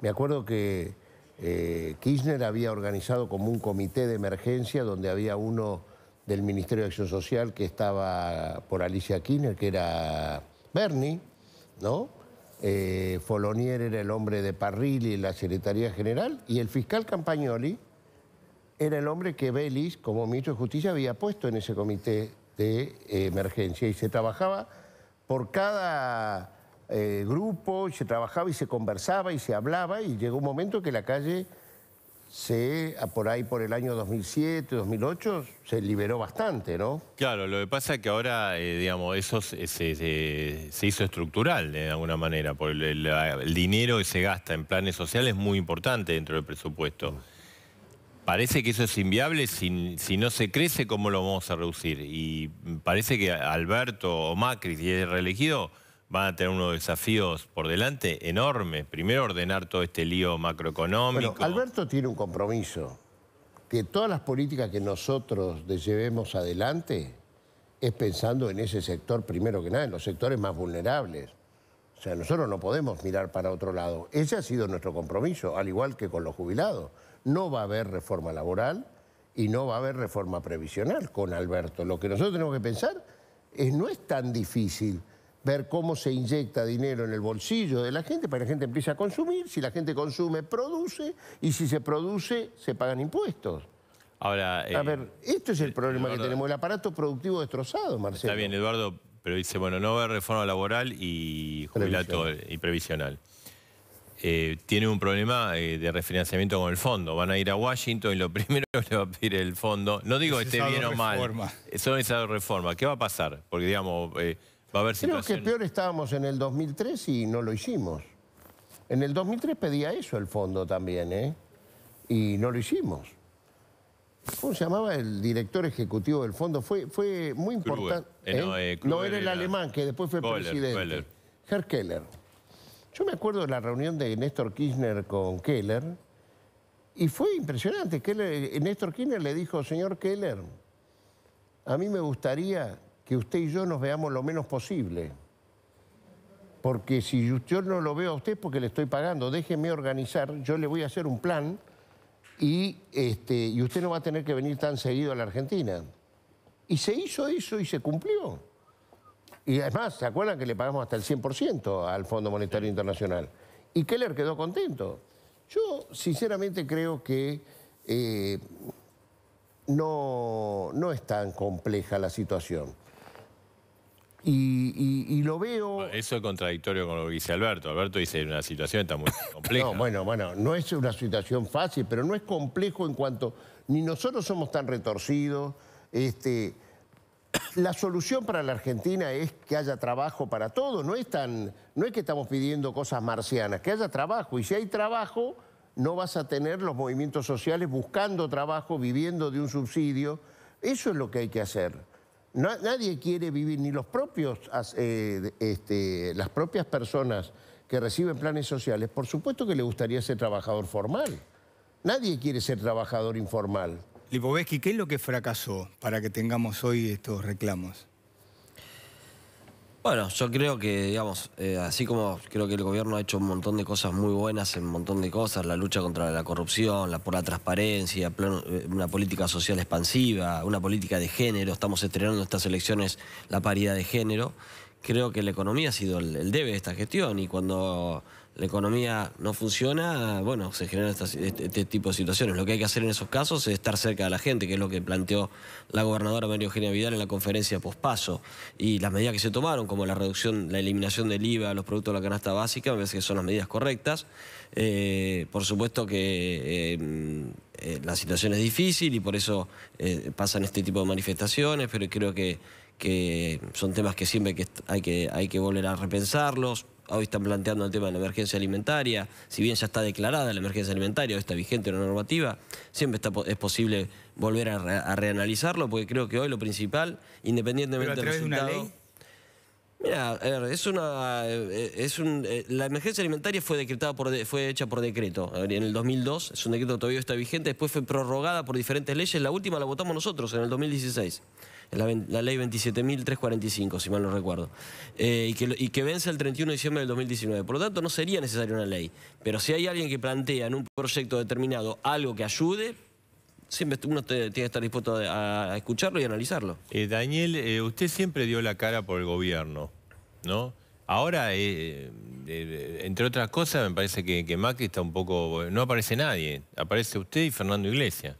Me acuerdo que eh, Kirchner había organizado como un comité de emergencia donde había uno del Ministerio de Acción Social que estaba por Alicia Kirchner, que era Bernie, ¿no? Eh, Folonier era el hombre de Parrilli, la Secretaría General, y el fiscal Campagnoli, era el hombre que Belis, como ministro de Justicia, había puesto en ese comité de eh, emergencia y se trabajaba por cada eh, grupo, se trabajaba y se conversaba y se hablaba y llegó un momento que la calle se, por ahí por el año 2007, 2008, se liberó bastante, ¿no? Claro, lo que pasa es que ahora, eh, digamos, eso se, hizo estructural de alguna manera, por el, el, dinero que se gasta en planes sociales es muy importante dentro del presupuesto. Parece que eso es inviable si, si, no se crece, ¿cómo lo vamos a reducir? Y parece que Alberto o Macri, si es reelegido, van a tener unos desafíos por delante enormes. Primero, ordenar todo este lío macroeconómico. Alberto tiene un compromiso, que todas las políticas que nosotros llevemos adelante es pensando en ese sector primero que nada, en los sectores más vulnerables. O sea, nosotros no podemos mirar para otro lado. Ese ha sido nuestro compromiso, al igual que con los jubilados no va a haber reforma laboral y no va a haber reforma previsional con Alberto. Lo que nosotros tenemos que pensar es no es tan difícil ver cómo se inyecta dinero en el bolsillo de la gente para que la gente empiece a consumir, si la gente consume, produce, y si se produce, se pagan impuestos. Ahora, a eh, ver, esto es el eh, problema que tenemos, el aparato productivo destrozado, Marcelo. Está bien, Eduardo, pero dice, bueno, no va a haber reforma laboral y jubilato y previsional. Eh, tiene un problema eh, de refinanciamiento con el fondo. Van a ir a Washington y lo primero que le va a pedir el fondo, no digo que esté bien o mal, son esas reformas. ¿Qué va a pasar? Porque digamos, eh, va a haber situaciones... Creo que peor estábamos en el 2003 y no lo hicimos. En el 2003 pedía eso el fondo también, ¿eh? Y no lo hicimos. ¿Cómo se llamaba el director ejecutivo del fondo? Fue, fue muy importante. No, era el alemán, que después fue presidente. Herr Keller. Yo me acuerdo de la reunión de Néstor Kirchner con Keller y fue impresionante. Eh, Néstor Kirchner le dijo, señor Keller, a mí me gustaría que usted y yo nos veamos lo menos posible. Porque si yo no lo veo a usted porque le estoy pagando, déjeme organizar, yo le voy a hacer un plan este, y usted no va a tener que venir tan seguido a la Argentina. Y se hizo eso y se cumplió. Y además, ¿se acuerdan que le pagamos hasta el 100% al Fondo Monetario Internacional? Y Keller quedó contento. Yo sinceramente creo que eh, no, no es tan compleja la situación. Y, lo veo... Ah, eso es contradictorio con lo que dice Alberto. Alberto dice una situación está muy compleja. No, bueno, bueno, no es una situación fácil, pero no es complejo en cuanto... Ni nosotros somos tan retorcidos, este, la solución para la Argentina es que haya trabajo para todos. No es, no es que estamos pidiendo cosas marcianas, que haya trabajo. Y si hay trabajo, no vas a tener los movimientos sociales buscando trabajo, viviendo de un subsidio. Eso es lo que hay que hacer. nadie quiere vivir, ni los propios, eh, este, las propias personas que reciben planes sociales, por supuesto que le gustaría ser trabajador formal. Nadie quiere ser trabajador informal. Lipovetsky, ¿qué es lo que fracasó para que tengamos hoy estos reclamos? Bueno, yo creo que, digamos, eh, así como creo que el gobierno ha hecho un montón de cosas muy buenas en un montón de cosas, la lucha contra la corrupción, la por la transparencia, eh, una política social expansiva, una política de género, estamos estrenando estas elecciones la paridad de género, creo que la economía ha sido el, debe de esta gestión y cuando la economía no funciona, bueno, se generan este, este, tipo de situaciones. Lo que hay que hacer en esos casos es estar cerca de la gente, que es lo que planteó la gobernadora María Eugenia Vidal en la conferencia pospaso. Y las medidas que se tomaron, como la reducción, la eliminación del IVA a los productos de la canasta básica, me parece que son las medidas correctas. Eh, por supuesto que... Eh, eh, la situación es difícil y por eso pasan este tipo de manifestaciones, pero creo que que son temas que siempre que hay, que hay que volver a repensarlos. Hoy están planteando el tema de la emergencia alimentaria, si bien ya está declarada la emergencia alimentaria, ...o está vigente una normativa, siempre está, es posible volver a, reanalizarlo, porque creo que hoy lo principal, independientemente del resultado... De una ley? Mira, es una, eh, es un, eh, la emergencia alimentaria fue decretada fue hecha por decreto eh, en el 2002, es un decreto que todavía está vigente, después fue prorrogada por diferentes leyes, la última la votamos nosotros en el 2016 la, ley 27.345, si mal no recuerdo, eh, y, que, vence el 31 de diciembre del 2019. Por lo tanto, no sería necesaria una ley. Pero si hay alguien que plantea en un proyecto determinado algo que ayude, siempre uno tiene que estar dispuesto a, escucharlo y analizarlo. Eh, Daniel, eh, usted siempre dio la cara por el gobierno, ¿no? Ahora, entre otras cosas, me parece que, que, Macri está un poco... No aparece nadie, aparece usted y Fernando Iglesias.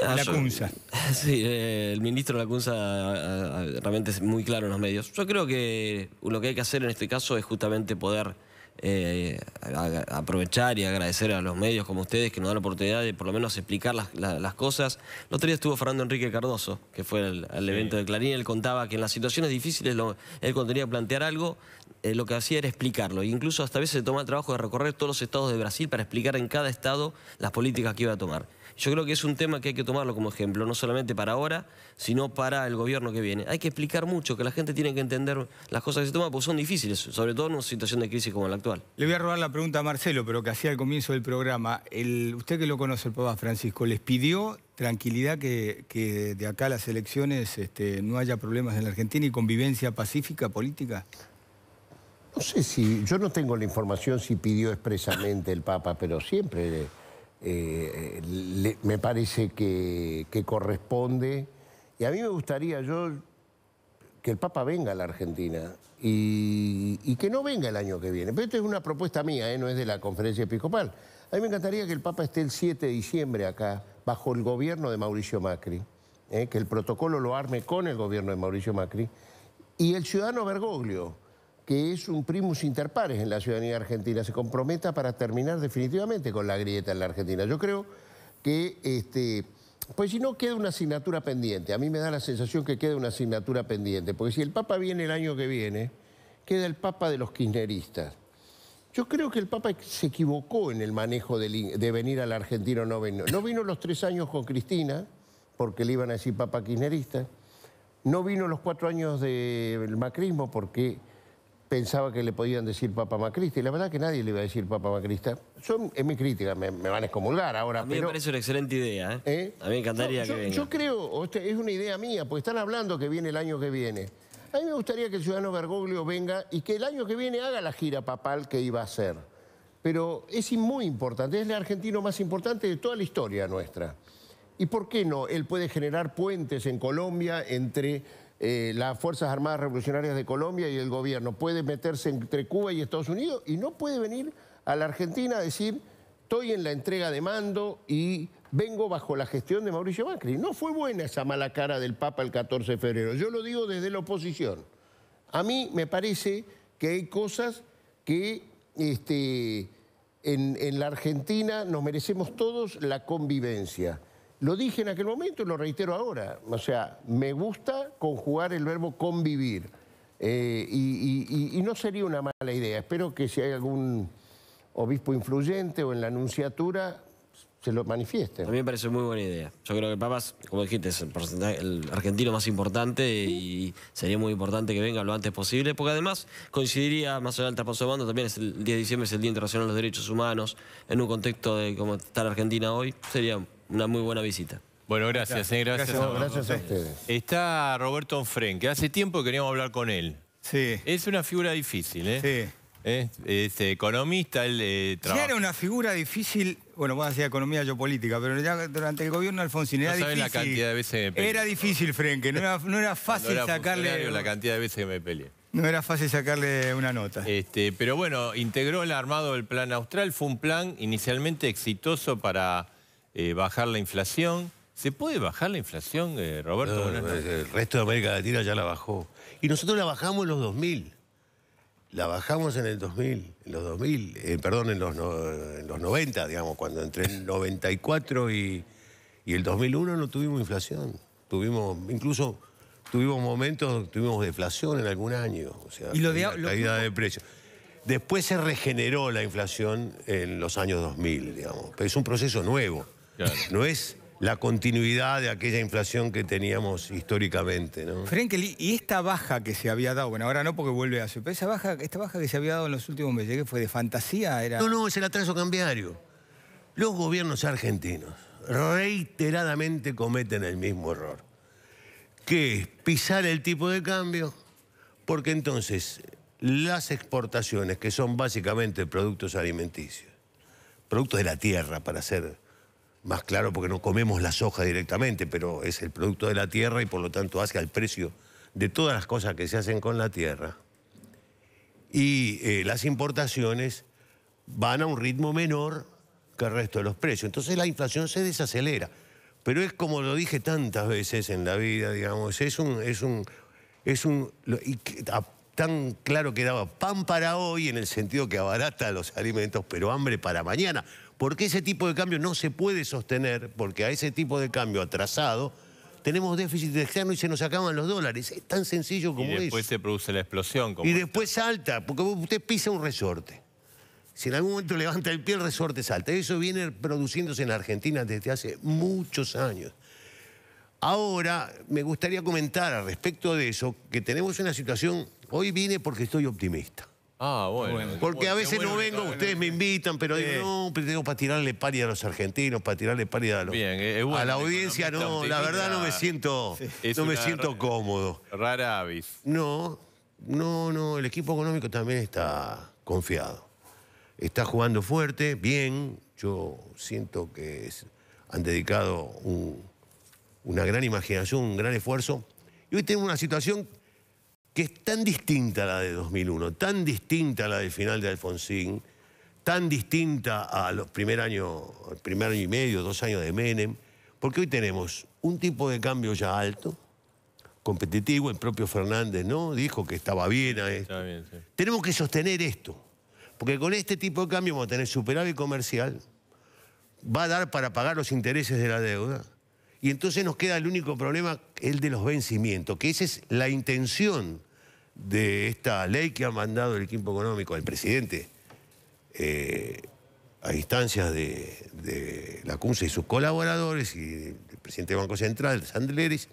Ah, la Cunza. Sí, eh, el ministro de la Cunza ah, ah, realmente es muy claro en los medios. Yo creo que lo que hay que hacer en este caso es justamente poder eh, aprovechar y agradecer a los medios como ustedes que nos dan la oportunidad de por lo menos explicar las, cosas. El otro día estuvo Fernando Enrique Cardoso, que fue al, evento de Clarín, él contaba que en las situaciones difíciles él cuando tenía que plantear algo, eh, lo que hacía era explicarlo. E incluso hasta a veces se toma el trabajo de recorrer todos los estados de Brasil para explicar en cada estado las políticas que iba a tomar. Yo creo que es un tema que hay que tomarlo como ejemplo, no solamente para ahora, sino para el gobierno que viene. Hay que explicar mucho, que la gente tiene que entender las cosas que se toman, porque son difíciles, sobre todo en una situación de crisis como la actual. Le voy a robar la pregunta a Marcelo, pero que hacía al comienzo del programa. usted que lo conoce, el Papa Francisco, ¿les pidió tranquilidad que, de acá a las elecciones este, no haya problemas en la Argentina y convivencia pacífica política? No sé si, yo no tengo la información si pidió expresamente el Papa, pero siempre eh, me parece que, corresponde. Y a mí me gustaría yo que el Papa venga a la Argentina y, que no venga el año que viene. Pero esto es una propuesta mía, ¿eh? no es de la conferencia episcopal. A mí me encantaría que el Papa esté el 7 de diciembre acá, bajo el gobierno de Mauricio Macri, ¿eh? que el protocolo lo arme con el gobierno de Mauricio Macri, y el ciudadano Bergoglio, que es un primus inter pares en la ciudadanía argentina, se comprometa para terminar definitivamente con la grieta en la Argentina. Yo creo que, este, pues si no queda una asignatura pendiente, a mí me da la sensación que queda una asignatura pendiente, porque si el Papa viene el año que viene, queda el Papa de los kirchneristas. Yo creo que el Papa se equivocó en el manejo de, venir al argentino. no vino. No vino los tres años con Cristina, porque le iban a decir Papa kirchnerista. No vino los cuatro años del macrismo, porque pensaba que le podían decir Papa Macrista, y la verdad que nadie le iba a decir Papa Macrista. Son, es mi crítica, me, van a excomulgar ahora. A mí me parece una excelente idea, ¿eh? ¿Eh? A mí me encantaría que venga. Yo creo, es una idea mía, porque están hablando que viene el año que viene. A mí me gustaría que el ciudadano Bergoglio venga y que el año que viene haga la gira papal que iba a hacer. Pero es muy importante, es el argentino más importante de toda la historia nuestra. ¿Y por qué no? Él puede generar puentes en Colombia entre eh, las Fuerzas Armadas Revolucionarias de Colombia y el gobierno. Puede meterse entre Cuba y Estados Unidos y no puede venir a la Argentina a decir estoy en la entrega de mando y vengo bajo la gestión de Mauricio Macri. No fue buena esa mala cara del Papa el 14 de febrero. Yo lo digo desde la oposición. A mí me parece que hay cosas que este, en la Argentina nos merecemos todos la convivencia. Lo dije en aquel momento y lo reitero ahora. O sea, me gusta conjugar el verbo convivir. Eh, y, no sería una mala idea. Espero que si hay algún obispo influyente o en la anunciatura se lo manifieste. A mí me parece muy buena idea. Yo creo que Papas, como dijiste, es el, argentino más importante y sería muy importante que venga lo antes posible, porque además coincidiría, más o del traspaso de mando, también es el 10 de diciembre es el Día Internacional de los Derechos Humanos, en un contexto de cómo está la Argentina hoy, sería una muy buena visita. Bueno, gracias, eh, gracias, a, ustedes. Está Roberto Frenk. hace tiempo queríamos hablar con él. Sí. Es una figura difícil, ¿eh? Sí. ¿Eh? economista, él eh, trabaja... Sí, era una figura difícil, bueno, vos decir economía, geopolítica, pero ya durante el gobierno de Alfonsín era no difícil. la cantidad de veces que me peleé. Era difícil, Frenke, no era, no era fácil sacarle... la cantidad de veces que me peleé. No era fácil sacarle una nota. Este, pero bueno, integró el armado del Plan Austral, fue un plan inicialmente exitoso para eh, bajar la inflación. ¿Se puede bajar la inflación, eh, Roberto? el resto de América Latina ya la bajó. Y nosotros la bajamos en los 2000. La bajamos en el 2000, en los 2000, eh, perdón, en los, 90, digamos, cuando entre el 94 y, el 2001 no tuvimos inflación. Tuvimos, incluso tuvimos momentos, tuvimos deflación en algún año. O sea, y de, caída de precios. Después se regeneró la inflación en los años 2000, digamos. Pero es un proceso nuevo. No es la continuidad de aquella inflación que teníamos históricamente. ¿no? Frenkel, y esta baja que se había dado, bueno, ahora no porque vuelve a su... Pero esa baja, esta baja que se había dado en los últimos meses, ¿qué fue de fantasía? Era... No, no, es el atraso cambiario. Los gobiernos argentinos reiteradamente cometen el mismo error, que es pisar el tipo de cambio, porque entonces las exportaciones, que son básicamente productos alimenticios, productos de la tierra para ser más claro porque no comemos la soja directamente, pero es el producto de la tierra y por lo tanto hace al precio de todas las cosas que se hacen con la tierra. Y eh, las importaciones van a un ritmo menor que el resto de los precios. Entonces la inflación se desacelera. Pero es como lo dije tantas veces en la vida, digamos, es un... Es un, es un tan claro que daba pan para hoy en el sentido que abarata los alimentos, pero hambre para mañana porque ese tipo de cambio no se puede sostener, porque a ese tipo de cambio atrasado tenemos déficit externo y se nos acaban los dólares. Es tan sencillo como eso. Y después se produce la explosión. Como y después salta, porque usted pisa un resorte. Si en algún momento levanta el pie, el resorte salta. Eso viene produciéndose en Argentina desde hace muchos años. Ahora, me gustaría comentar al respecto de eso, que tenemos una situación... Hoy vine porque estoy optimista. Ah, bueno. Porque a veces no vengo, ustedes me invitan, pero digo, no, pero tengo para tirarle pari a los argentinos, para tirarle pari a los... Bien, es a la audiencia no, la verdad no me siento, me siento cómodo. Rara avis. No, no, no, el equipo económico también está confiado. Está jugando fuerte, bien. Yo siento que han dedicado una gran imaginación, un gran esfuerzo. Y hoy tengo una situación que es tan distinta a la de 2001, tan distinta a la del final de Alfonsín, tan distinta a los primer año, primer año y medio, dos años de Menem, porque hoy tenemos un tipo de cambio ya alto, competitivo, el propio Fernández no dijo que estaba bien a esto. Tenemos que sostener esto, porque con este tipo de cambio vamos a tener superávit comercial, va a dar para pagar los intereses de la deuda, y entonces nos queda el único problema el de los vencimientos, que esa es la intención de esta ley que ha mandado el equipo económico al presidente eh, a instancias de, la CUNSA y sus colaboradores y el presidente del Banco Central, Sandleris,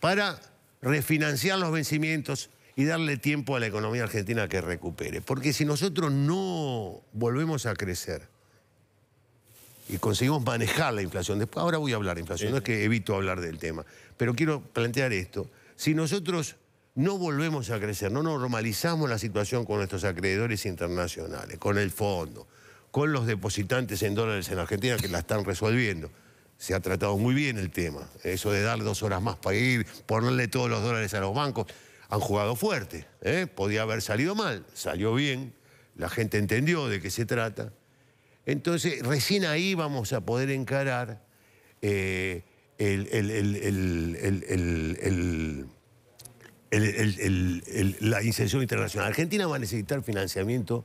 para refinanciar los vencimientos y darle tiempo a la economía argentina que recupere. Porque si nosotros no volvemos a crecer y conseguimos manejar la inflación, después ahora voy a hablar de inflación, no es que evito hablar del tema, pero quiero plantear esto. Si nosotros no volvemos a crecer, no normalizamos la situación con nuestros acreedores internacionales, con el fondo, con los depositantes en dólares en Argentina que la están resolviendo. Se ha tratado muy bien el tema. Eso de dar dos horas más para ir, ponerle todos los dólares a los bancos. Han jugado fuerte. ¿eh? Podía haber salido mal. Salió bien. La gente entendió de qué se trata. Entonces, recién ahí vamos a poder encarar... Eh, la inserción internacional. Argentina va a necesitar financiamiento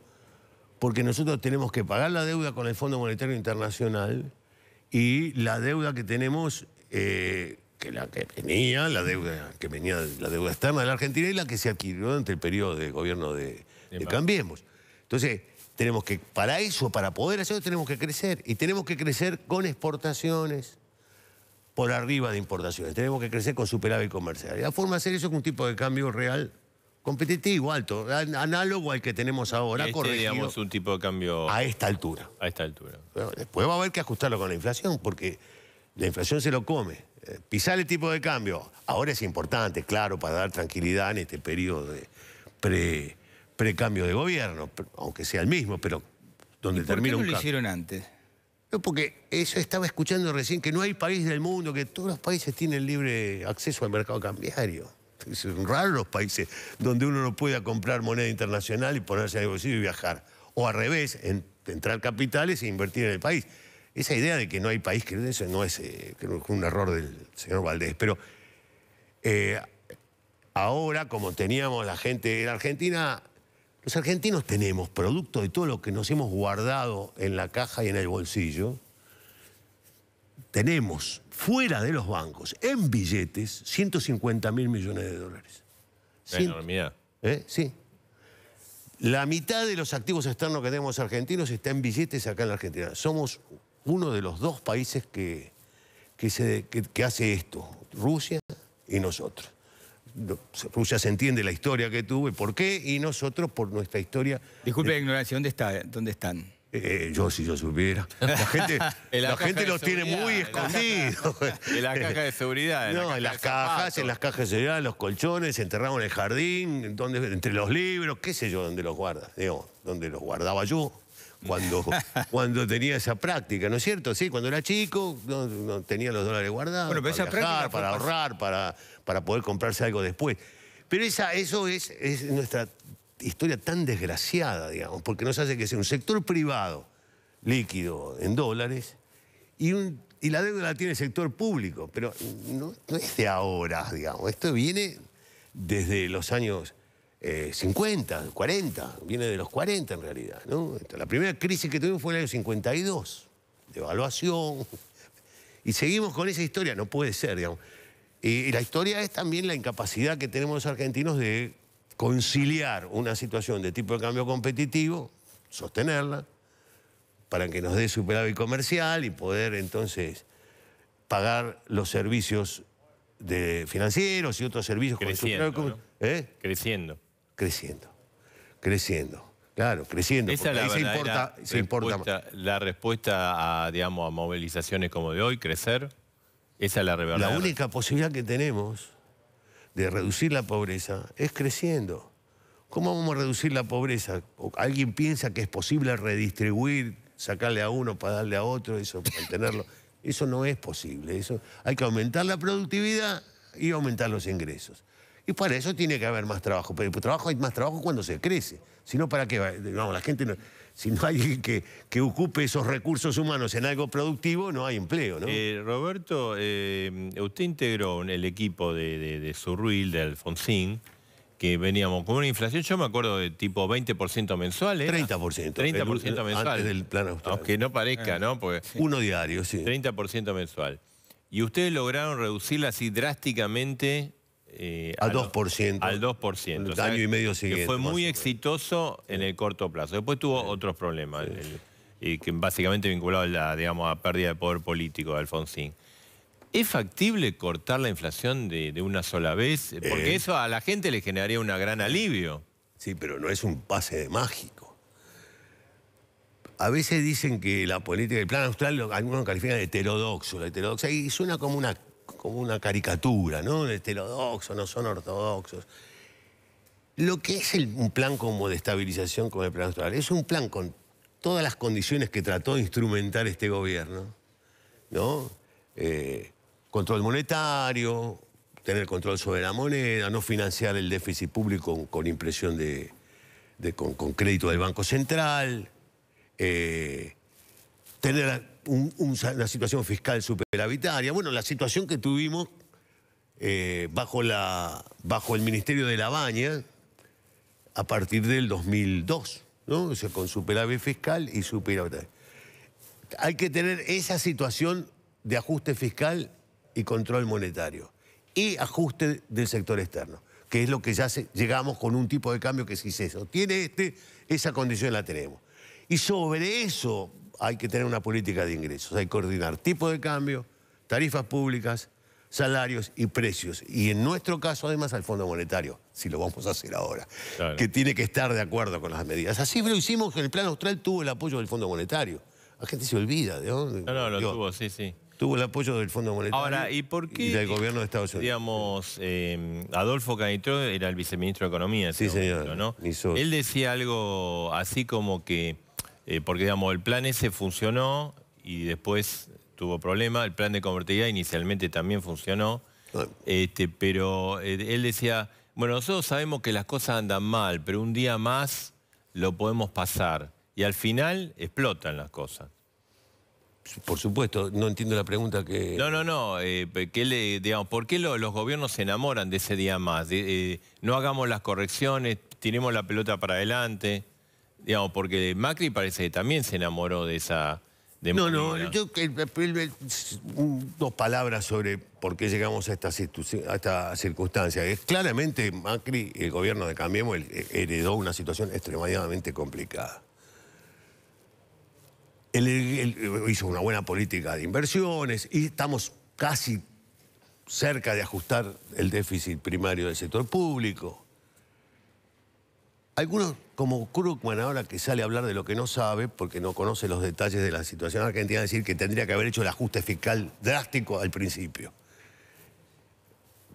porque nosotros tenemos que pagar la deuda con el Fondo Monetario Internacional y la deuda que tenemos, que la que venía, la deuda que venía, la deuda externa de la Argentina y la que se adquirió durante el periodo de gobierno de, Cambiemos. Entonces, tenemos que, para eso, para poder hacerlo, tenemos que crecer. Y tenemos que crecer con exportaciones, por arriba de importaciones. Tenemos que crecer con superávit comercial. Y la forma de hacer eso es un tipo de cambio real competitivo, alto, análogo al que tenemos ahora, este, corregido un tipo de cambio... A esta altura. A esta altura. después va a haber que ajustarlo con la inflación, porque la inflación se lo come. Eh, pisar el tipo de cambio ahora es importante, claro, para dar tranquilidad en este periodo de pre, precambio de gobierno, aunque sea el mismo, pero donde termina lo hicieron antes? porque eso estaba escuchando recién, que no hay país del mundo, que todos los países tienen libre acceso al mercado cambiario. Son raros los países donde uno no pueda comprar moneda internacional y ponerse a negociar y viajar. O al revés, entrar capitales e invertir en el país. Esa idea de que no hay país, que eso no es eh, un error del señor Valdés. Pero eh, ahora, como teníamos la gente de la Argentina, los argentinos tenemos, producto de todo lo que nos hemos guardado en la caja y en el bolsillo, tenemos fuera de los bancos, en billetes, 150 mil millones de dólares. La enormidad. ¿Eh? Sí. La mitad de los activos externos que tenemos argentinos está en billetes acá en la Argentina. Somos uno de los dos países que hace esto, Rusia y nosotros. Rusia se entiende la historia que tuve por qué, y nosotros por nuestra historia. Disculpe la eh, ignorancia, ¿dónde, está, dónde están? Eh, yo si yo supiera. La gente, los tiene muy escondidos. En las cajas de seguridad. En no, en las cajas, en las cajas de seguridad, los colchones, enterrados en el jardín, entre los libros, qué sé yo, dónde los guarda. Digo, dónde los guardaba yo cuando, cuando tenía esa práctica, ¿no es cierto? Sí, cuando era chico no, tenía los dólares guardados para ahorrar, para, para poder comprarse algo después. Pero esa, eso es, nuestra historia tan desgraciada, digamos, porque nos hace que sea un sector privado líquido en dólares y, y la deuda la tiene el sector público, pero no es de ahora, digamos, esto viene desde los años 50, eh, 40, viene de los 40 en realidad. ¿no? la primera crisis que tuvimos fue en el año 52, devaluación, y seguimos con esa historia, no puede ser, digamos. Y, la historia es también la incapacidad que tenemos los argentinos de conciliar una situación de tipo de cambio competitivo, sostenerla, para que nos dé superávit comercial y poder entonces pagar los servicios de financieros y otros servicios. Creciendo. Con Creciendo creciendo, creciendo. Claro, creciendo. Esa es la ahí se importa, La respuesta a, digamos, a movilizaciones como de hoy, crecer, esa es la La única posibilidad que tenemos de reducir la pobreza es creciendo. ¿Cómo vamos a reducir la pobreza? ¿Alguien piensa que es posible redistribuir, sacarle a uno para darle a otro, eso, mantenerlo? Eso no es posible. Eso, hay que aumentar la productividad y aumentar los ingresos. Y para eso tiene que haber más trabajo. Pero trabajo hay más trabajo cuando se crece. Si no, ¿para qué? No, la gente no, si hay que, que ocupe esos recursos humanos en algo productivo, no hay empleo, ¿no? Eh, Roberto, eh, usted integró el equipo de, de, de Alfonsín, que veníamos con una inflación, yo me acuerdo de tipo 20% mensual. 30%. 30% mensual. Antes del plan Aunque no parezca, ¿no? Uno diario, sí. 30% mensual. Y ustedes lograron reducirla así drásticamente eh, al, 2%. Al 2%. año y medio siguiente. Que fue muy exitoso en el corto plazo. Después tuvo otros problemas, que básicamente vinculado a la digamos, a pérdida de poder político de Alfonsín. ¿Es factible cortar la inflación de, una sola vez? Porque eh. eso a la gente le generaría un gran alivio. Sí, pero no es un pase de mágico. A veces dicen que la política, del plan austral, algunos califican de heterodoxo. La heterodoxa y suena como una como una caricatura, ¿no? Heterodoxos, no son ortodoxos. Lo que es un plan como de estabilización como el plan actual, es un plan con todas las condiciones que trató de instrumentar este gobierno, ¿no? Eh, control monetario, tener control sobre la moneda, no financiar el déficit público con, impresión de, con, crédito del Banco Central, eh, tener una situación fiscal superavitaria. Bueno, la situación que tuvimos eh, bajo, la, bajo el Ministerio de la Baña a partir del 2002, ¿no? O sea, con superávit fiscal y superavitaria... Hay que tener esa situación de ajuste fiscal y control monetario y ajuste del sector externo, que es lo que ya llegamos con un tipo de cambio que si se tiene este, esa condición la tenemos. Y sobre eso hay que tener una política de ingresos. Hay que coordinar tipo de cambio, tarifas públicas, salarios y precios. Y en nuestro caso, además, al Fondo Monetario, si lo vamos a hacer ahora, que tiene que estar de acuerdo con las medidas. Así lo hicimos, que el plan austral tuvo el apoyo del Fondo Monetario. La gente se olvida. ¿de dónde? No, no, lo tuvo, sí, sí. Tuvo el apoyo del Fondo Monetario Ahora, ¿y, por qué, del gobierno de Estados Unidos. Digamos, eh, Adolfo Canitro era el viceministro de Economía. sí, señor. ¿no? Él decía algo así como que eh, porque, digamos, el plan ese funcionó y después tuvo problemas. El plan de convertibilidad inicialmente también funcionó. Ah. Este, pero eh, él decía, bueno, nosotros sabemos que las cosas andan mal, pero un día más lo podemos pasar. Y al final explotan las cosas. Por supuesto, no entiendo la pregunta que... No, no, no. Eh, le, digamos, ¿Por qué los gobiernos se enamoran de ese día más? Eh, no hagamos las correcciones, tiremos la pelota para adelante. Digamos, porque Macri parece que también se enamoró de esa... De no, no, dos palabras sobre por qué llegamos a esta, a esta circunstancia. Es claramente Macri, el gobierno de Cambiemos, eh, heredó una situación extremadamente complicada. Eh, hizo una buena política de inversiones y estamos casi cerca de ajustar el déficit primario del sector público. Algunos como Krugman ahora que sale a hablar de lo que no sabe, porque no conoce los detalles de la situación argentina, decir que tendría que haber hecho el ajuste fiscal drástico al principio.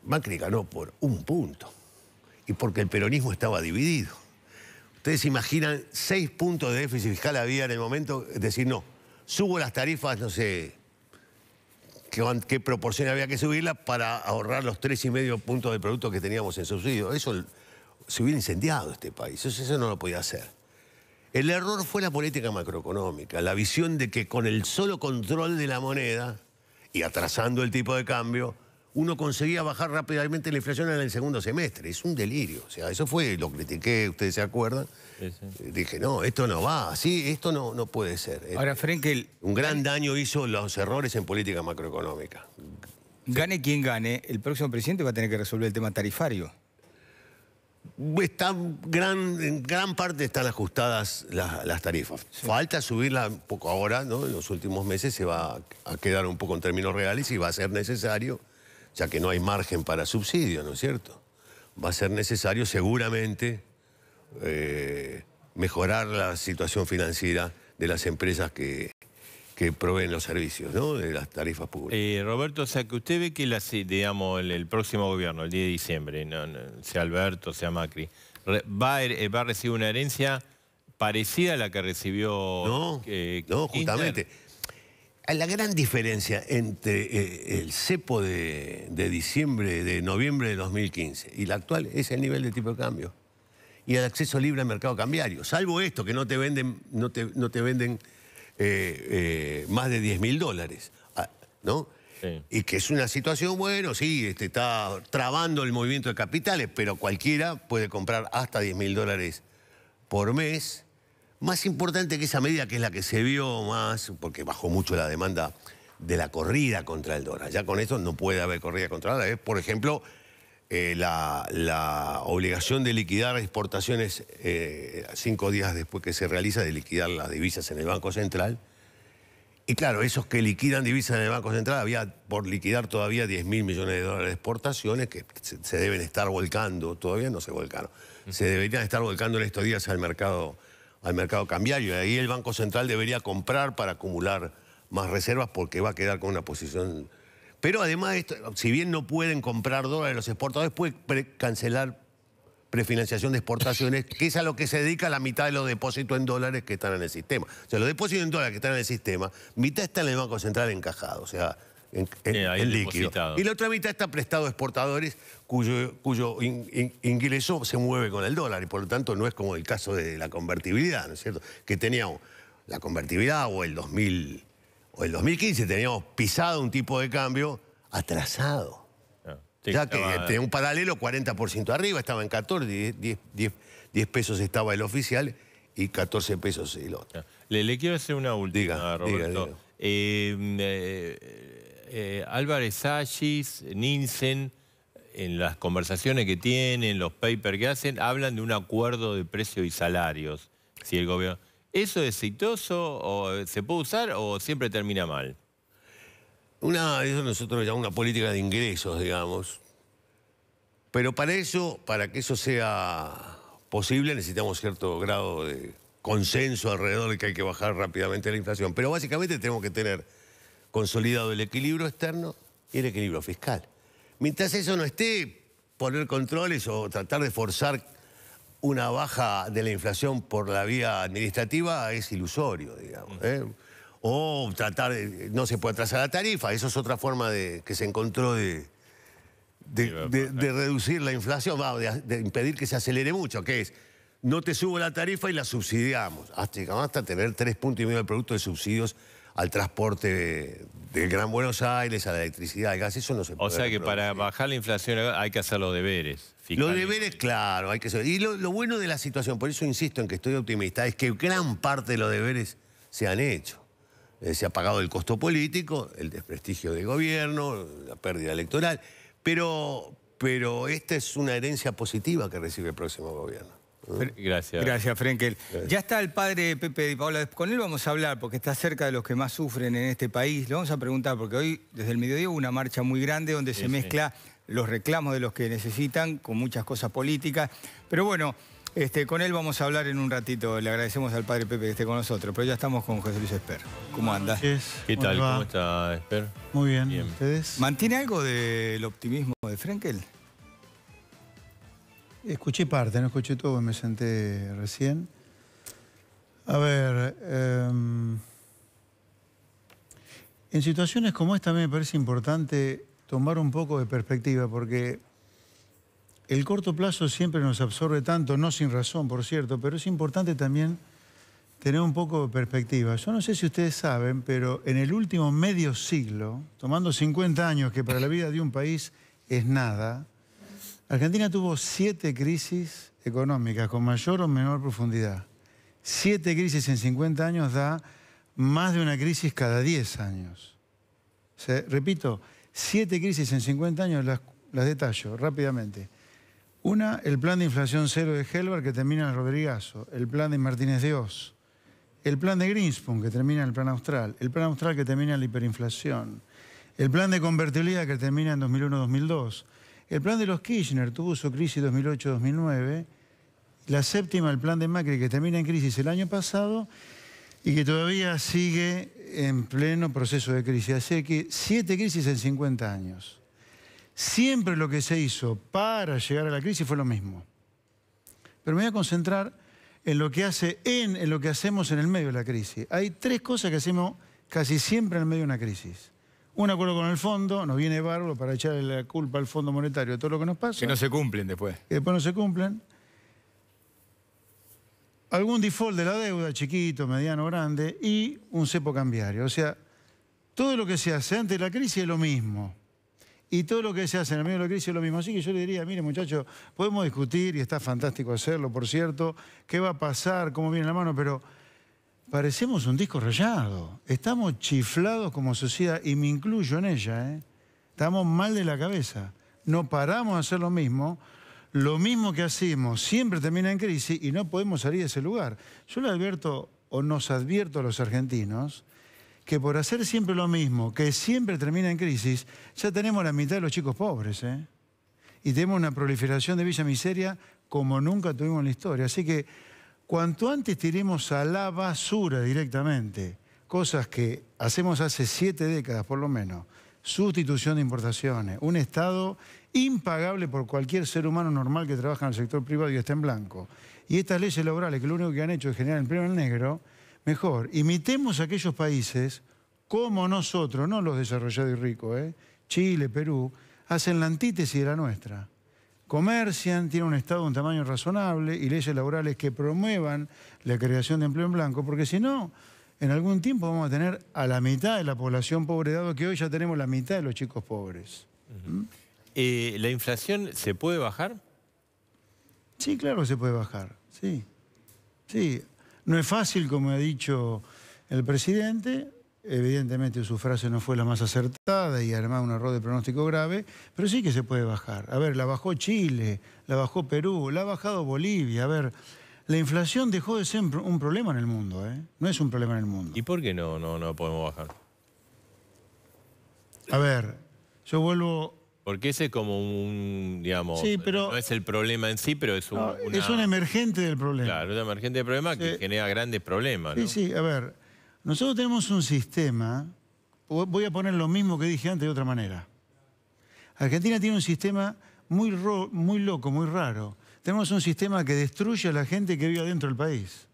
Macri ganó por un punto y porque el peronismo estaba dividido. Ustedes imaginan seis puntos de déficit fiscal había en el momento, es decir, no, subo las tarifas, no sé, qué, proporción había que subirla para ahorrar los tres y medio puntos de producto que teníamos en subsidio. Eso se hubiera incendiado este país. Eso, no lo podía hacer. El error fue la política macroeconómica, la visión de que con el solo control de la moneda y atrasando el tipo de cambio, uno conseguía bajar rápidamente la inflación en el segundo semestre. Es un delirio. O sea, eso fue, lo critiqué, ustedes se acuerdan. Eh, dije, no, esto no va, así, esto no, no puede ser. Eh, Ahora, Frenkel... Un gran daño hizo los errores en política macroeconómica. Gane quien gane, el próximo presidente va a tener que resolver el tema tarifario gran, en gran parte están ajustadas las, tarifas. Falta subirla un poco ahora, ¿no? En los últimos meses se va a quedar un poco en términos reales y va a ser necesario, ya que no hay margen para subsidio, ¿no es cierto? Va a ser necesario seguramente eh, mejorar la situación financiera de las empresas que, que proveen los servicios, ¿no? De las tarifas públicas. Eh, Roberto, o sea, que usted ve que la, digamos, el, próximo gobierno, el 10 de diciembre, sea Alberto, sea Macri, eh, va, a, recibir una herencia parecida a la que recibió No, eh, justamente. La gran diferencia entre el cepo de, diciembre, de noviembre de 2015 y la actual es el nivel de tipo de cambio y el acceso libre al mercado cambiario. Salvo esto, que no te venden, no te, no te venden eh, eh, más de 10 mil dólares, ah, ¿no? Y que es una situación, bueno, sí, este, está trabando el movimiento de capitales, pero cualquiera puede comprar hasta 10 mil dólares por mes. Más importante que esa medida, que es la que se vio más, porque bajó mucho la demanda de la corrida contra el dólar. Ya con eso no puede haber corrida contra el dólar. Es, ¿eh? por ejemplo, eh, la, obligación de liquidar exportaciones eh, cinco días después que se realiza, de liquidar las divisas en el Banco Central. Y claro, esos que liquidan divisas en el Banco Central, había por liquidar todavía 10 mil millones de dólares de exportaciones que se, deben estar volcando, todavía no se volcaron, se deberían estar volcando en estos días al mercado, al mercado cambiario. Y ahí el Banco Central debería comprar para acumular más reservas porque va a quedar con una posición pero además, esto, si bien no pueden comprar dólares los exportadores, puede cancelar prefinanciación de exportaciones, que es a lo que se dedica la mitad de los depósitos en dólares que están en el sistema. O sea, los depósitos en dólares que están en el sistema, mitad está en el Banco Central encajado, o sea, en, líquido. Y la otra mitad está prestado a exportadores cuyo, ingreso se mueve con el dólar y por lo tanto no es como el caso de la convertibilidad, ¿no es cierto? Que teníamos la convertibilidad o el 2000 o el 2015 teníamos pisado un tipo de cambio atrasado. Ah, ya que tenía un paralelo 40% arriba, estaba en 14, 10, pesos estaba el oficial y 14 pesos el otro. Ah, le, quiero hacer una última, Roberto. Eh, eh, eh, Álvarez Sallis, Ninsen, en las conversaciones que tienen, los papers que hacen, hablan de un acuerdo de precios y salarios. Si el gobierno... ¿Eso es exitoso o se puede usar o siempre termina mal? Una, eso nosotros llamamos una política de ingresos, digamos. Pero para eso, para que eso sea posible, necesitamos cierto grado de consenso alrededor de que hay que bajar rápidamente la inflación. Pero básicamente tenemos que tener consolidado el equilibrio externo y el equilibrio fiscal. Mientras eso no esté, poner controles o tratar de forzar una baja de la inflación por la vía administrativa es ilusorio, digamos. ¿eh? O tratar, de, no se puede atrasar la tarifa, eso es otra forma de, que se encontró de, de, reducir la inflación, de, de, impedir que se acelere mucho, que es, no te subo la tarifa y la subsidiamos, hasta, hasta tener tres puntos y medio de producto de subsidios al transporte del Gran Buenos Aires, a la electricidad, al gas, eso no se puede. O sea que para bajar la inflación hay que hacer los deberes. Los deberes, claro, hay que hacer. Y lo, bueno de la situación, por eso insisto en que estoy optimista, es que gran parte de los deberes se han hecho. Eh, se ha pagado el costo político, el desprestigio del gobierno, la pérdida electoral, pero, pero esta es una herencia positiva que recibe el próximo gobierno. Gracias. Gracias, Frenkel. Ya está el padre Pepe y Paola. Con él vamos a hablar porque está cerca de los que más sufren en este país. Lo vamos a preguntar porque hoy, desde el mediodía, hubo una marcha muy grande donde se mezcla los reclamos de los que necesitan con muchas cosas políticas. Pero bueno, este, con él vamos a hablar en un ratito. Le agradecemos al padre Pepe que esté con nosotros. Pero ya estamos con José Luis Esper. ¿Cómo andas? ¿Qué tal? ¿Cómo está Esper? Muy bien. bien. ¿Mantiene algo del optimismo de Frenkel? Escuché parte, no escuché todo, me senté recién. A ver, em, en situaciones como esta me parece importante tomar un poco de perspectiva porque el corto plazo siempre nos absorbe tanto, no sin razón, por cierto, pero es importante también tener un poco de perspectiva. Yo no sé si ustedes saben, pero en el último medio siglo, tomando 50 años, que para la vida de un país es nada, Argentina tuvo siete crisis económicas con mayor o menor profundidad. Siete crisis en 50 años da más de una crisis cada 10 años. repito, siete crisis en 50 años, las, detallo rápidamente. Una, el plan de inflación cero de Helber que termina en el el plan de Martínez de Oz, el plan de Greenspoon que termina en el plan austral, el plan austral que termina en la hiperinflación, el plan de convertibilidad que termina en 2001-2002, el plan de los Kirchner tuvo su crisis 2008-2009, la séptima, el plan de Macri, que termina en crisis el año pasado y que todavía sigue en pleno proceso de crisis. Así que siete crisis en 50 años. Siempre lo que se hizo para llegar a la crisis fue lo mismo. Pero me voy a concentrar en lo que, hace en lo que hacemos en el medio de la crisis. Hay tres cosas que hacemos casi siempre en el medio de una crisis un acuerdo con el fondo, nos viene bárbaro para echarle la culpa al Fondo Monetario de todo lo que nos pasa. Que no se cumplen después. Que después no se cumplen. Algún default de la deuda, chiquito, mediano, grande, y un cepo cambiario. O sea, todo lo que se hace antes de la crisis es lo mismo. Y todo lo que se hace en el medio de la crisis es lo mismo. Así que yo le diría, mire muchachos, podemos discutir, y está fantástico hacerlo, por cierto, qué va a pasar, cómo viene la mano, pero Parecemos un disco rayado. Estamos chiflados como sociedad, y me incluyo en ella. ¿eh? Estamos mal de la cabeza. No paramos de hacer lo mismo. Lo mismo que hacemos siempre termina en crisis y no podemos salir de ese lugar. Yo le advierto, o nos advierto a los argentinos, que por hacer siempre lo mismo, que siempre termina en crisis, ya tenemos la mitad de los chicos pobres. ¿eh? Y tenemos una proliferación de Villa Miseria como nunca tuvimos en la historia. Así que Cuanto antes tiremos a la basura directamente cosas que hacemos hace siete décadas por lo menos, sustitución de importaciones, un Estado impagable por cualquier ser humano normal que trabaja en el sector privado y está en blanco. Y estas leyes laborales que lo único que han hecho es generar empleo en negro, mejor, imitemos a aquellos países como nosotros, no los desarrollados y ricos, ¿eh? Chile, Perú, hacen la antítesis de la nuestra comercian, tienen un Estado de un tamaño razonable y leyes laborales que promuevan la creación de empleo en blanco, porque si no, en algún tiempo vamos a tener a la mitad de la población pobre, dado que hoy ya tenemos la mitad de los chicos pobres. Eh, ¿La inflación se puede bajar? Sí, claro que se puede bajar, sí. Sí, no es fácil, como ha dicho el presidente, Evidentemente su frase no fue la más acertada y además un error de pronóstico grave, pero sí que se puede bajar. A ver, la bajó Chile, la bajó Perú, la ha bajado Bolivia. A ver, la inflación dejó de ser un problema en el mundo, ¿eh? No es un problema en el mundo. ¿Y por qué no, no, no podemos bajar? A ver, yo vuelvo... Porque ese es como un, digamos, sí, pero... no es el problema en sí, pero es un... una... Es un emergente del problema. Claro, es un emergente del problema que genera grandes problemas, ¿no? Sí, sí, a ver... Nosotros tenemos un sistema, voy a poner lo mismo que dije antes de otra manera. Argentina tiene un sistema muy, muy loco, muy raro. Tenemos un sistema que destruye a la gente que vive adentro del país.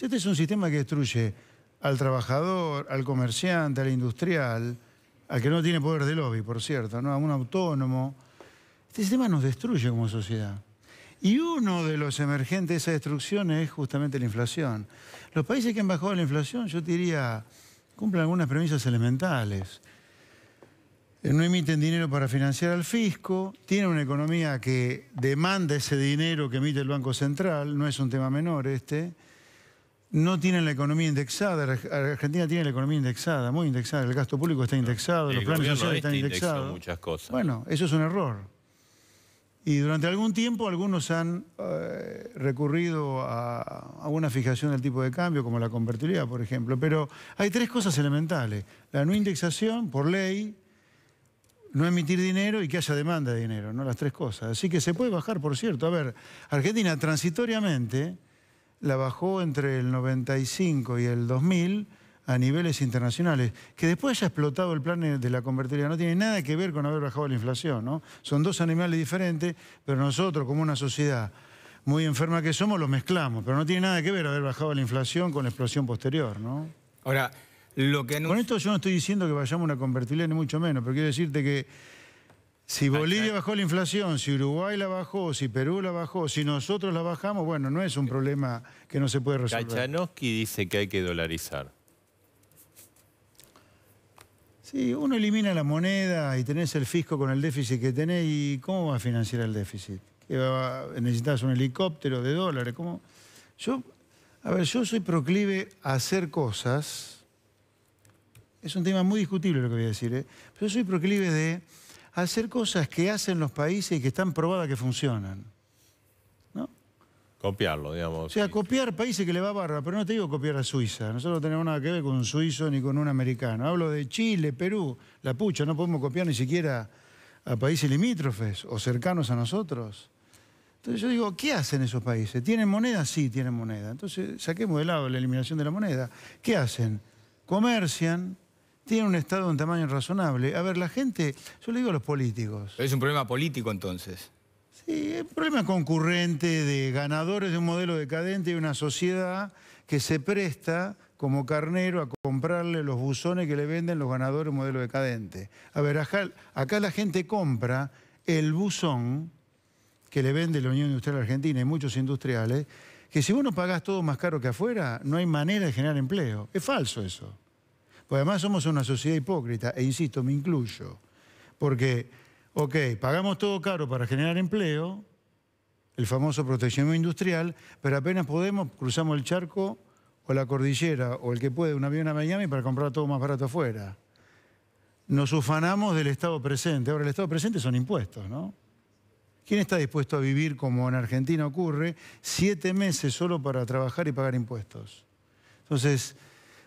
Este es un sistema que destruye al trabajador, al comerciante, al industrial, al que no tiene poder de lobby, por cierto, ¿no? a un autónomo. Este sistema nos destruye como sociedad. Y uno de los emergentes de esa destrucción es justamente la inflación. Los países que han bajado la inflación, yo diría, cumplen algunas premisas elementales. Eh, no emiten dinero para financiar al fisco, tienen una economía que demanda ese dinero que emite el Banco Central, no es un tema menor este. No tienen la economía indexada, Argentina tiene la economía indexada, muy indexada, el gasto público está indexado, los planes sociales están este indexados. Muchas cosas. Bueno, eso es un error. Y durante algún tiempo algunos han eh, recurrido a, a, una fijación del tipo de cambio, como la convertibilidad, por ejemplo. Pero hay tres cosas elementales. La no indexación, por ley, no emitir dinero y que haya demanda de dinero, ¿no? Las tres cosas. Así que se puede bajar, por cierto. A ver, Argentina transitoriamente la bajó entre el 95 y el 2000 a niveles internacionales, que después haya explotado el plan de la convertibilidad. No tiene nada que ver con haber bajado la inflación, ¿no? Son dos animales diferentes, pero nosotros, como una sociedad muy enferma que somos, los mezclamos. Pero no tiene nada que ver haber bajado la inflación con la explosión posterior, ¿no? Ahora, lo que... Con esto yo no estoy diciendo que vayamos a una convertibilidad, ni mucho menos, pero quiero decirte que... Si Bolivia bajó la inflación, si Uruguay la bajó, si Perú la bajó, si nosotros la bajamos, bueno, no es un problema que no se puede resolver. Kachanowski dice que hay que dolarizar. Sí, uno elimina la moneda y tenés el fisco con el déficit que tenés y ¿cómo va a financiar el déficit? ¿Necesitas un helicóptero de dólares? ¿Cómo? Yo, a ver, yo soy proclive a hacer cosas. Es un tema muy discutible lo que voy a decir, ¿eh? Pero yo soy proclive de hacer cosas que hacen los países y que están probadas que funcionan copiarlo, digamos. O sea, copiar países que le va a barra, pero no te digo copiar a Suiza. Nosotros no tenemos nada que ver con un suizo ni con un americano. Hablo de Chile, Perú, la pucha, no podemos copiar ni siquiera a países limítrofes o cercanos a nosotros. Entonces yo digo, ¿qué hacen esos países? ¿Tienen moneda? Sí, tienen moneda. Entonces saquemos de lado la eliminación de la moneda. ¿Qué hacen? Comercian, tienen un Estado de un tamaño razonable. A ver, la gente, yo le digo a los políticos. es un problema político entonces. Y el problema concurrente de ganadores de un modelo decadente y una sociedad que se presta como carnero a comprarle los buzones que le venden los ganadores de un modelo decadente. A ver, acá, la gente compra el buzón que le vende la Unión Industrial Argentina y muchos industriales, que si vos no pagás todo más caro que afuera, no hay manera de generar empleo. Es falso eso. Porque además somos una sociedad hipócrita, e insisto, me incluyo. Porque Ok, pagamos todo caro para generar empleo, el famoso proteccionismo industrial, pero apenas podemos, cruzamos el charco o la cordillera o el que puede, un avión a Miami para comprar todo más barato afuera. Nos ufanamos del Estado presente. Ahora, el Estado presente son impuestos, ¿no? ¿Quién está dispuesto a vivir, como en Argentina ocurre, siete meses solo para trabajar y pagar impuestos? Entonces,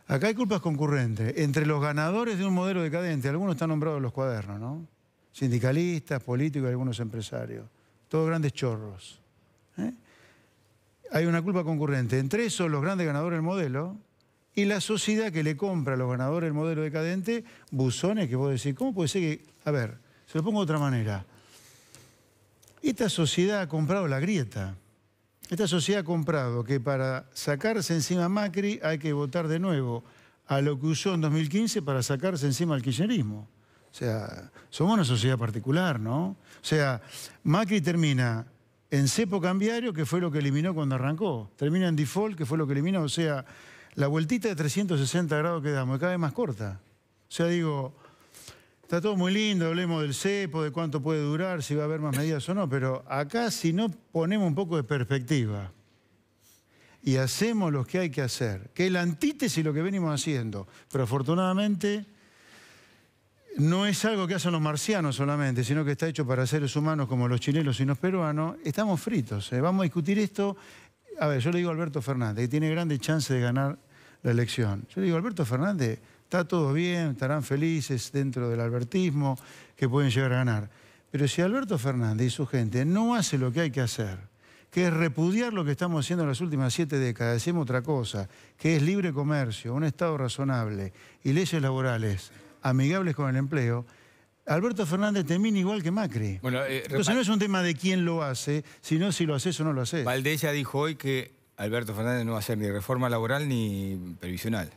acá hay culpas concurrentes. Entre los ganadores de un modelo decadente, algunos están nombrados en los cuadernos, ¿no? sindicalistas, políticos algunos empresarios. Todos grandes chorros. ¿eh? Hay una culpa concurrente. Entre esos, los grandes ganadores del modelo y la sociedad que le compra a los ganadores del modelo decadente, buzones que vos decís, ¿cómo puede ser que...? A ver, se lo pongo de otra manera. Esta sociedad ha comprado la grieta. Esta sociedad ha comprado que para sacarse encima a Macri hay que votar de nuevo a lo que usó en 2015 para sacarse encima al kirchnerismo. O sea, somos una sociedad particular, ¿no? O sea, Macri termina en cepo cambiario, que fue lo que eliminó cuando arrancó. Termina en default, que fue lo que eliminó. O sea, la vueltita de 360 grados que damos cada vez más corta. O sea, digo, está todo muy lindo, hablemos del cepo, de cuánto puede durar, si va a haber más medidas o no, pero acá si no ponemos un poco de perspectiva y hacemos lo que hay que hacer, que es la antítesis lo que venimos haciendo, pero afortunadamente no es algo que hacen los marcianos solamente, sino que está hecho para seres humanos como los chilenos y los peruanos, estamos fritos. ¿eh? Vamos a discutir esto. A ver, yo le digo a Alberto Fernández, que tiene grandes chances de ganar la elección. Yo le digo, Alberto Fernández, está todo bien, estarán felices dentro del albertismo, que pueden llegar a ganar. Pero si Alberto Fernández y su gente no hace lo que hay que hacer, que es repudiar lo que estamos haciendo en las últimas siete décadas, decimos otra cosa, que es libre comercio, un Estado razonable y leyes laborales amigables con el empleo, Alberto Fernández termina igual que Macri. Bueno, eh, Entonces no es un tema de quién lo hace, sino si lo haces o no lo haces. Valdés ya dijo hoy que Alberto Fernández no va a hacer ni reforma laboral ni previsional.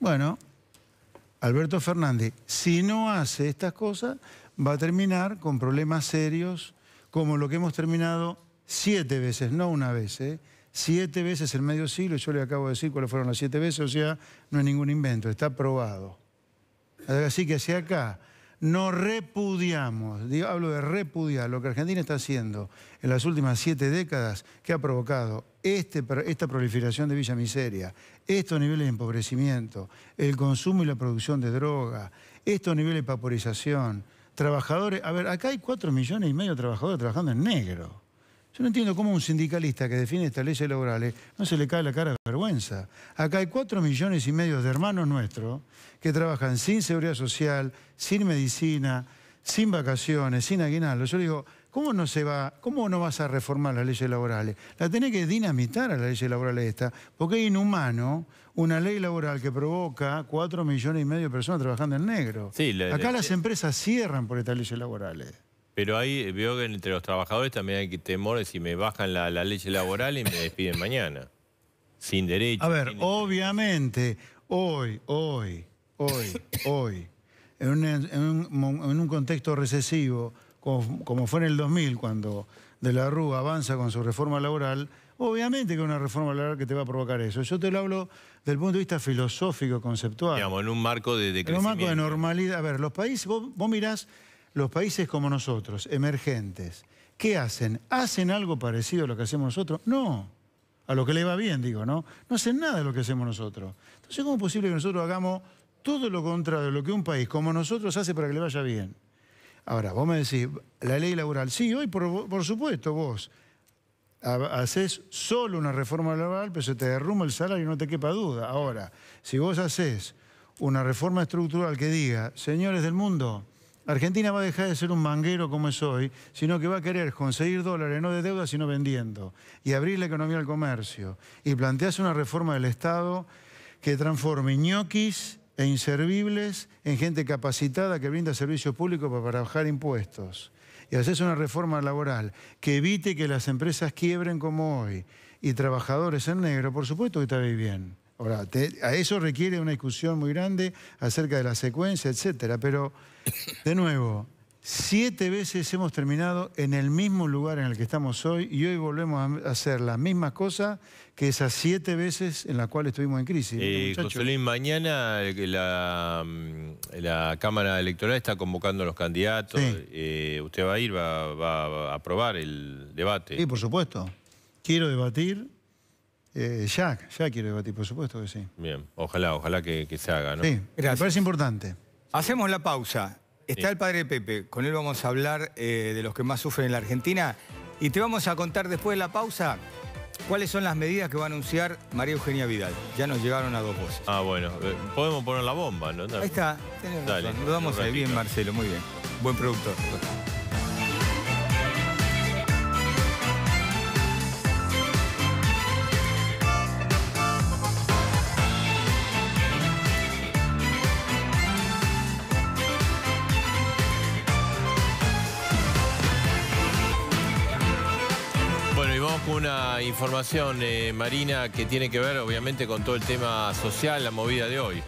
Bueno, Alberto Fernández, si no hace estas cosas, va a terminar con problemas serios, como lo que hemos terminado siete veces, no una vez, ¿eh? siete veces en medio siglo, yo le acabo de decir cuáles fueron las siete veces, o sea, no es ningún invento, está probado. Así que hacia acá no repudiamos, hablo de repudiar, lo que Argentina está haciendo en las últimas siete décadas, que ha provocado este esta proliferación de Villa Miseria, estos niveles de empobrecimiento, el consumo y la producción de droga, estos niveles de vaporización, trabajadores... A ver, acá hay cuatro millones y medio de trabajadores trabajando en negro. Yo no entiendo cómo un sindicalista que define estas leyes laborales no se le cae la cara de vergüenza. Acá hay cuatro millones y medio de hermanos nuestros que trabajan sin seguridad social, sin medicina, sin vacaciones, sin aguinaldo. Yo le digo, ¿cómo no, se va, ¿cómo no vas a reformar las leyes laborales? La tenés que dinamitar a las leyes laborales esta, porque es inhumano una ley laboral que provoca cuatro millones y medio de personas trabajando en negro. Acá las empresas cierran por estas leyes laborales. Pero ahí eh, veo que entre los trabajadores también hay que temor de si me bajan la, ley leche laboral y me despiden mañana. Sin derecho. A ver, obviamente, hoy, hoy, hoy, hoy, en un, contexto recesivo, como, fue en el 2000, cuando De la Rúa avanza con su reforma laboral, Obviamente que una reforma laboral que te va a provocar eso. Yo te lo hablo desde el punto de vista filosófico, conceptual. Digamos, en un marco de, de En un marco de normalidad. A ver, los países, vos, vos mirás los países como nosotros, emergentes, ¿qué hacen? ¿Hacen algo parecido a lo que hacemos nosotros? No, a lo que le va bien, digo, ¿no? No hacen nada de lo que hacemos nosotros. Entonces, ¿cómo es posible que nosotros hagamos todo lo contrario de lo que un país como nosotros hace para que le vaya bien? Ahora, vos me decís, la ley laboral, sí, hoy por, supuesto vos haces solo una reforma laboral, pero se te derrumba el salario, y no te quepa duda. Ahora, si vos haces una reforma estructural que diga, señores del mundo, Argentina va a dejar de ser un manguero como es hoy, sino que va a querer conseguir dólares no de deuda, sino vendiendo, y abrir la economía al comercio, y plantearse una reforma del Estado que transforme ñoquis e inservibles en gente capacitada que brinda servicios públicos para bajar impuestos. Y hacerse una reforma laboral que evite que las empresas quiebren como hoy, y trabajadores en negro, por supuesto que está bien. Ahora, a eso requiere una discusión muy grande acerca de la secuencia, etcétera. Pero, de nuevo, siete veces hemos terminado en el mismo lugar en el que estamos hoy y hoy volvemos a hacer las mismas cosas que esas siete veces en las cuales estuvimos en crisis. Eh, Luis, mañana mm, la, Cámara Electoral está convocando a los candidatos. Eh, usted va a ir, va a aprobar el debate. Sí, por supuesto. Quiero debatir eh, Jack, ya, ya quiero debatir, por supuesto que sí. Bien, ojalá, ojalá que, se haga, ¿no? Sí, Gracias. me parece importante. Hacemos la pausa. Está el padre Pepe, con él vamos a hablar eh, de los que más sufren en la Argentina y te vamos a contar después de la pausa cuáles son las medidas que va a anunciar María Eugenia Vidal. Ya nos llegaron a dos voces. Ah, bueno, eh, podemos poner la bomba, ¿no? Ahí está, Nos damos ahí bien, Marcelo, muy bien. Buen productor. una información, eh, Marina, que tiene que ver obviamente con todo el tema social, la movida de hoy.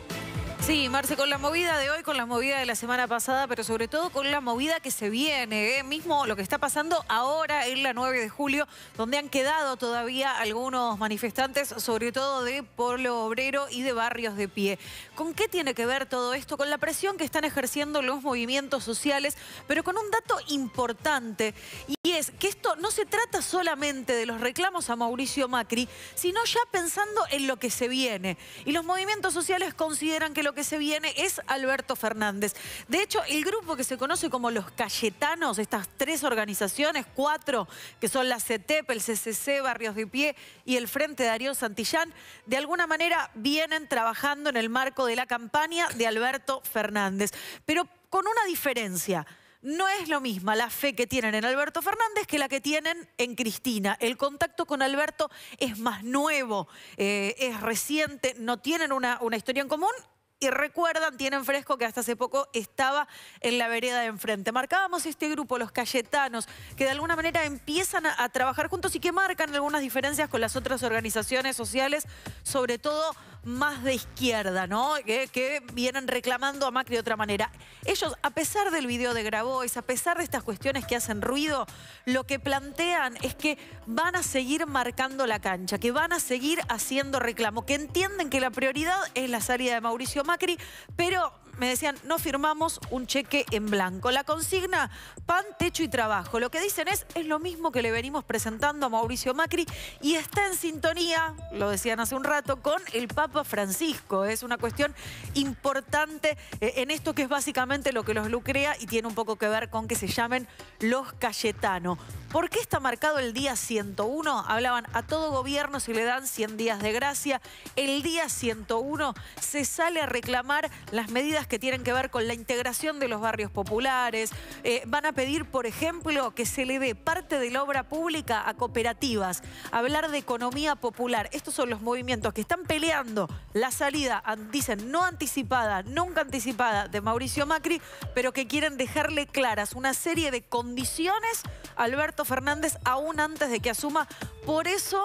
Sí, Marce, con la movida de hoy, con la movida de la semana pasada, pero sobre todo con la movida que se viene, ¿eh? mismo lo que está pasando ahora en la 9 de julio, donde han quedado todavía algunos manifestantes, sobre todo de Polo Obrero y de barrios de pie. ¿Con qué tiene que ver todo esto? Con la presión que están ejerciendo los movimientos sociales, pero con un dato importante, y es que esto no se trata solamente de los reclamos a Mauricio Macri, sino ya pensando en lo que se viene. Y los movimientos sociales consideran que lo que que se viene es Alberto Fernández. De hecho, el grupo que se conoce como los Cayetanos, estas tres organizaciones, cuatro, que son la CETEP, el CCC, Barrios de Pie y el Frente Darío Santillán, de alguna manera vienen trabajando en el marco de la campaña de Alberto Fernández. Pero con una diferencia no es lo mismo la fe que tienen en Alberto Fernández que la que tienen en Cristina. El contacto con Alberto es más nuevo, eh, es reciente, no tienen una historia en común y recuerdan, tienen fresco que hasta hace poco estaba en la vereda de enfrente. Marcábamos este grupo, los Cayetanos, que de alguna manera empiezan a, a trabajar juntos y que marcan algunas diferencias con las otras organizaciones sociales, sobre todo más de izquierda, ¿no? Que, vienen reclamando a Macri de otra manera. Ellos, a pesar del video de Grabois, a pesar de estas cuestiones que hacen ruido, lo que plantean es que van a seguir marcando la cancha, que van a seguir haciendo reclamo, que entienden que la prioridad es la salida de Mauricio Macri, pero me decían, no firmamos un cheque en blanco. La consigna, pan, techo y trabajo. Lo que dicen es, es lo mismo que le venimos presentando a Mauricio Macri y está en sintonía, lo decían hace un rato, con el Papa Francisco. Es una cuestión importante eh, en esto que es básicamente lo que los lucrea y tiene un poco que ver con que se llamen los Cayetano. ¿Por qué está marcado el día 101? Hablaban, a todo gobierno ...si le dan 100 días de gracia. El día 101 se sale a reclamar las medidas que tienen que ver con la integración de los barrios populares. Eh, van a pedir, por ejemplo, que se le dé parte de la obra pública a cooperativas. Hablar de economía popular. Estos son los movimientos que están peleando la salida, dicen, no anticipada, nunca anticipada de Mauricio Macri, pero que quieren dejarle claras una serie de condiciones a Alberto Fernández aún antes de que asuma por eso,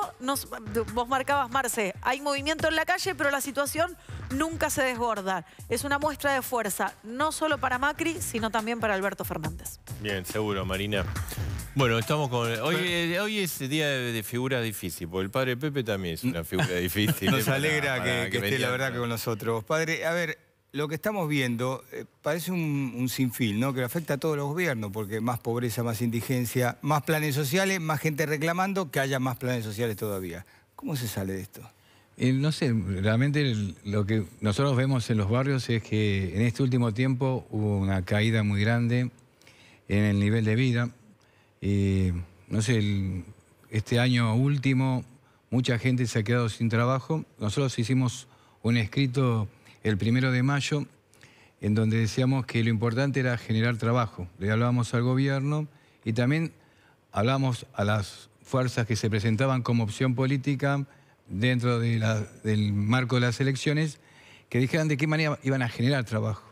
vos marcabas, Marce, hay movimiento en la calle, pero la situación nunca se desborda. Es una muestra de fuerza, no solo para Macri, sino también para Alberto Fernández. Bien, seguro, Marina. Bueno, estamos con... Hoy, eh, hoy es día de, figura difícil, porque el padre Pepe también es una mm. figura difícil. Nos alegra que, esté, la verdad, con nosotros. Padre, a ver, lo que estamos viendo eh, parece un, sinfín, ¿no? Que afecta a todos los gobiernos, porque más pobreza, más indigencia, más planes sociales, más gente reclamando que haya más planes sociales todavía. ¿Cómo se sale de esto? no sé, realmente lo que nosotros vemos en los barrios es que en este último tiempo hubo una caída muy grande en el nivel de vida. no sé, este año último mucha gente se ha quedado sin trabajo. Nosotros hicimos un escrito el primero de mayo, en donde decíamos que lo importante era generar trabajo. Le hablábamos al gobierno y también hablábamos a las fuerzas que se presentaban como opción política dentro del marco de las elecciones, que dijeran de qué manera iban a generar trabajo.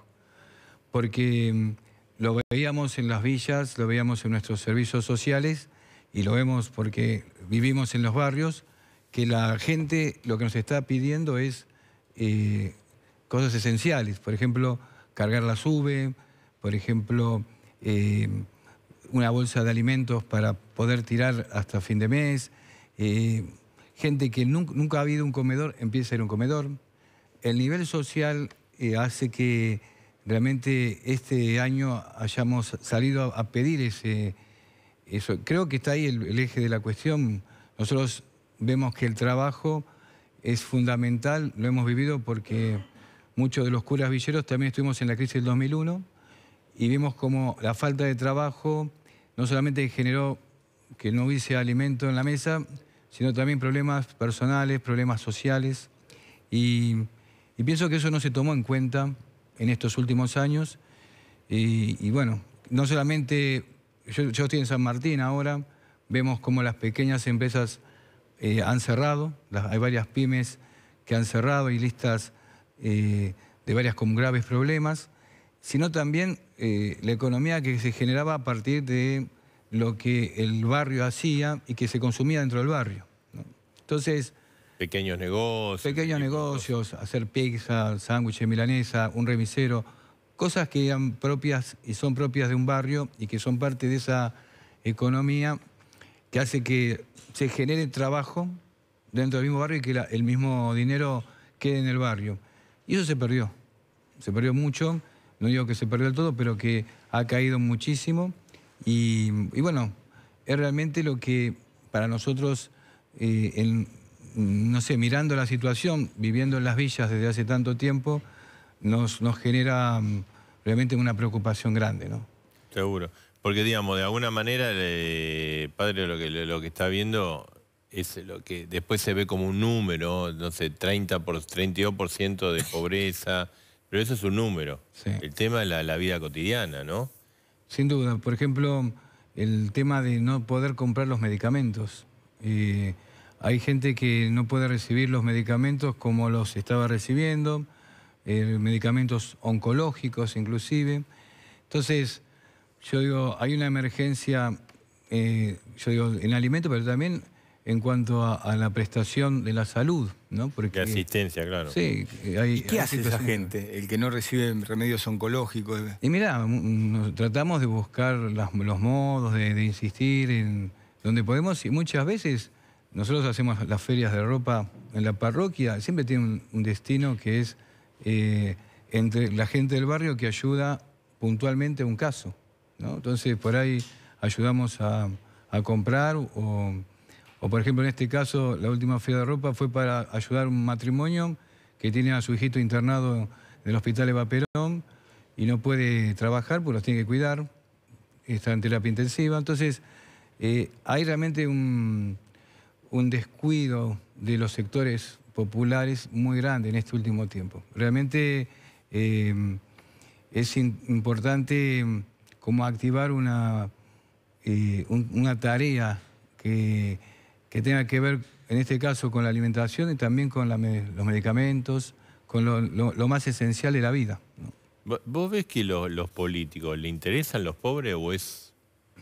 Porque mm, lo veíamos en las villas, lo veíamos en nuestros servicios sociales y lo vemos porque vivimos en los barrios, que la gente lo que nos está pidiendo es eh, cosas esenciales, por ejemplo, cargar la sube, por ejemplo, eh, una bolsa de alimentos para poder tirar hasta fin de mes, eh, gente que nunca, ha habido un comedor empieza a ir a un comedor. El nivel social eh, hace que realmente este año hayamos salido a, pedir ese, eso. Creo que está ahí el eje de la cuestión. Nosotros vemos que el trabajo es fundamental, lo hemos vivido porque muchos de los curas villeros también estuvimos en la crisis del 2001 y vimos como la falta de trabajo no solamente generó que no hubiese alimento en la mesa, sino también problemas personales, problemas sociales. Y, pienso que eso no se tomó en cuenta en estos últimos años. Y, bueno, no solamente, yo, estoy en San Martín ahora, vemos como las pequeñas empresas eh, han cerrado, hay varias pymes que han cerrado y listas eh, de varias con graves problemas, sino también eh, la economía que se generaba a partir de lo que el barrio hacía y que se consumía dentro del barrio. Entonces... Pequeños negocios. Pequeños negocios, hacer pizza, sándwiches, milanesa, un remisero, cosas que eran propias y son propias de un barrio y que son parte de esa economía que hace que se genere trabajo dentro del mismo barrio y que el mismo dinero quede en el barrio. Y eso se perdió. Se perdió mucho, no digo que se perdió del todo, pero que ha caído muchísimo. Y, bueno, es realmente lo que para nosotros, eh, no sé, mirando la situación, viviendo en las villas desde hace tanto tiempo, nos, nos genera mm, realmente una preocupación grande, ¿no? Seguro. Porque, digamos, de alguna manera, eh, padre lo que está viendo es lo que después se ve como un número, no sé, 30 por, 32% de pobreza, pero eso es un número. El tema es la, vida cotidiana, ¿no? Sin duda. Por ejemplo, el tema de no poder comprar los medicamentos. Eh, hay gente que no puede recibir los medicamentos como los estaba recibiendo, eh, medicamentos oncológicos inclusive. Entonces, yo digo, hay una emergencia, eh, yo digo, en alimentos, pero también en cuanto a, la prestación de la salud, ¿no? Porque, de asistencia, claro. Sí. qué hace esa gente? El que no recibe remedios oncológicos. Eh. Y mirá, tratamos de buscar los modos, de, insistir en donde podemos y muchas veces nosotros hacemos las ferias de ropa en la parroquia, siempre tiene un, destino que es eh, entre la gente del barrio que ayuda puntualmente a un caso, Entonces, por ahí ayudamos a comprar o o por ejemplo, en este caso, la última feria de ropa fue para ayudar a un matrimonio que tiene a su hijito internado en el hospital Eva Perón y no puede trabajar porque los tiene que cuidar, está en terapia intensiva. Entonces, eh, hay realmente un, descuido de los sectores populares muy grande en este último tiempo. Realmente eh, es importante mm, como activar una, eh, una tarea que que tenga que ver, en este caso, con la alimentación y también con los medicamentos, con lo, más esencial de la vida. ¿Vos ves que los políticos le interesan los pobres o es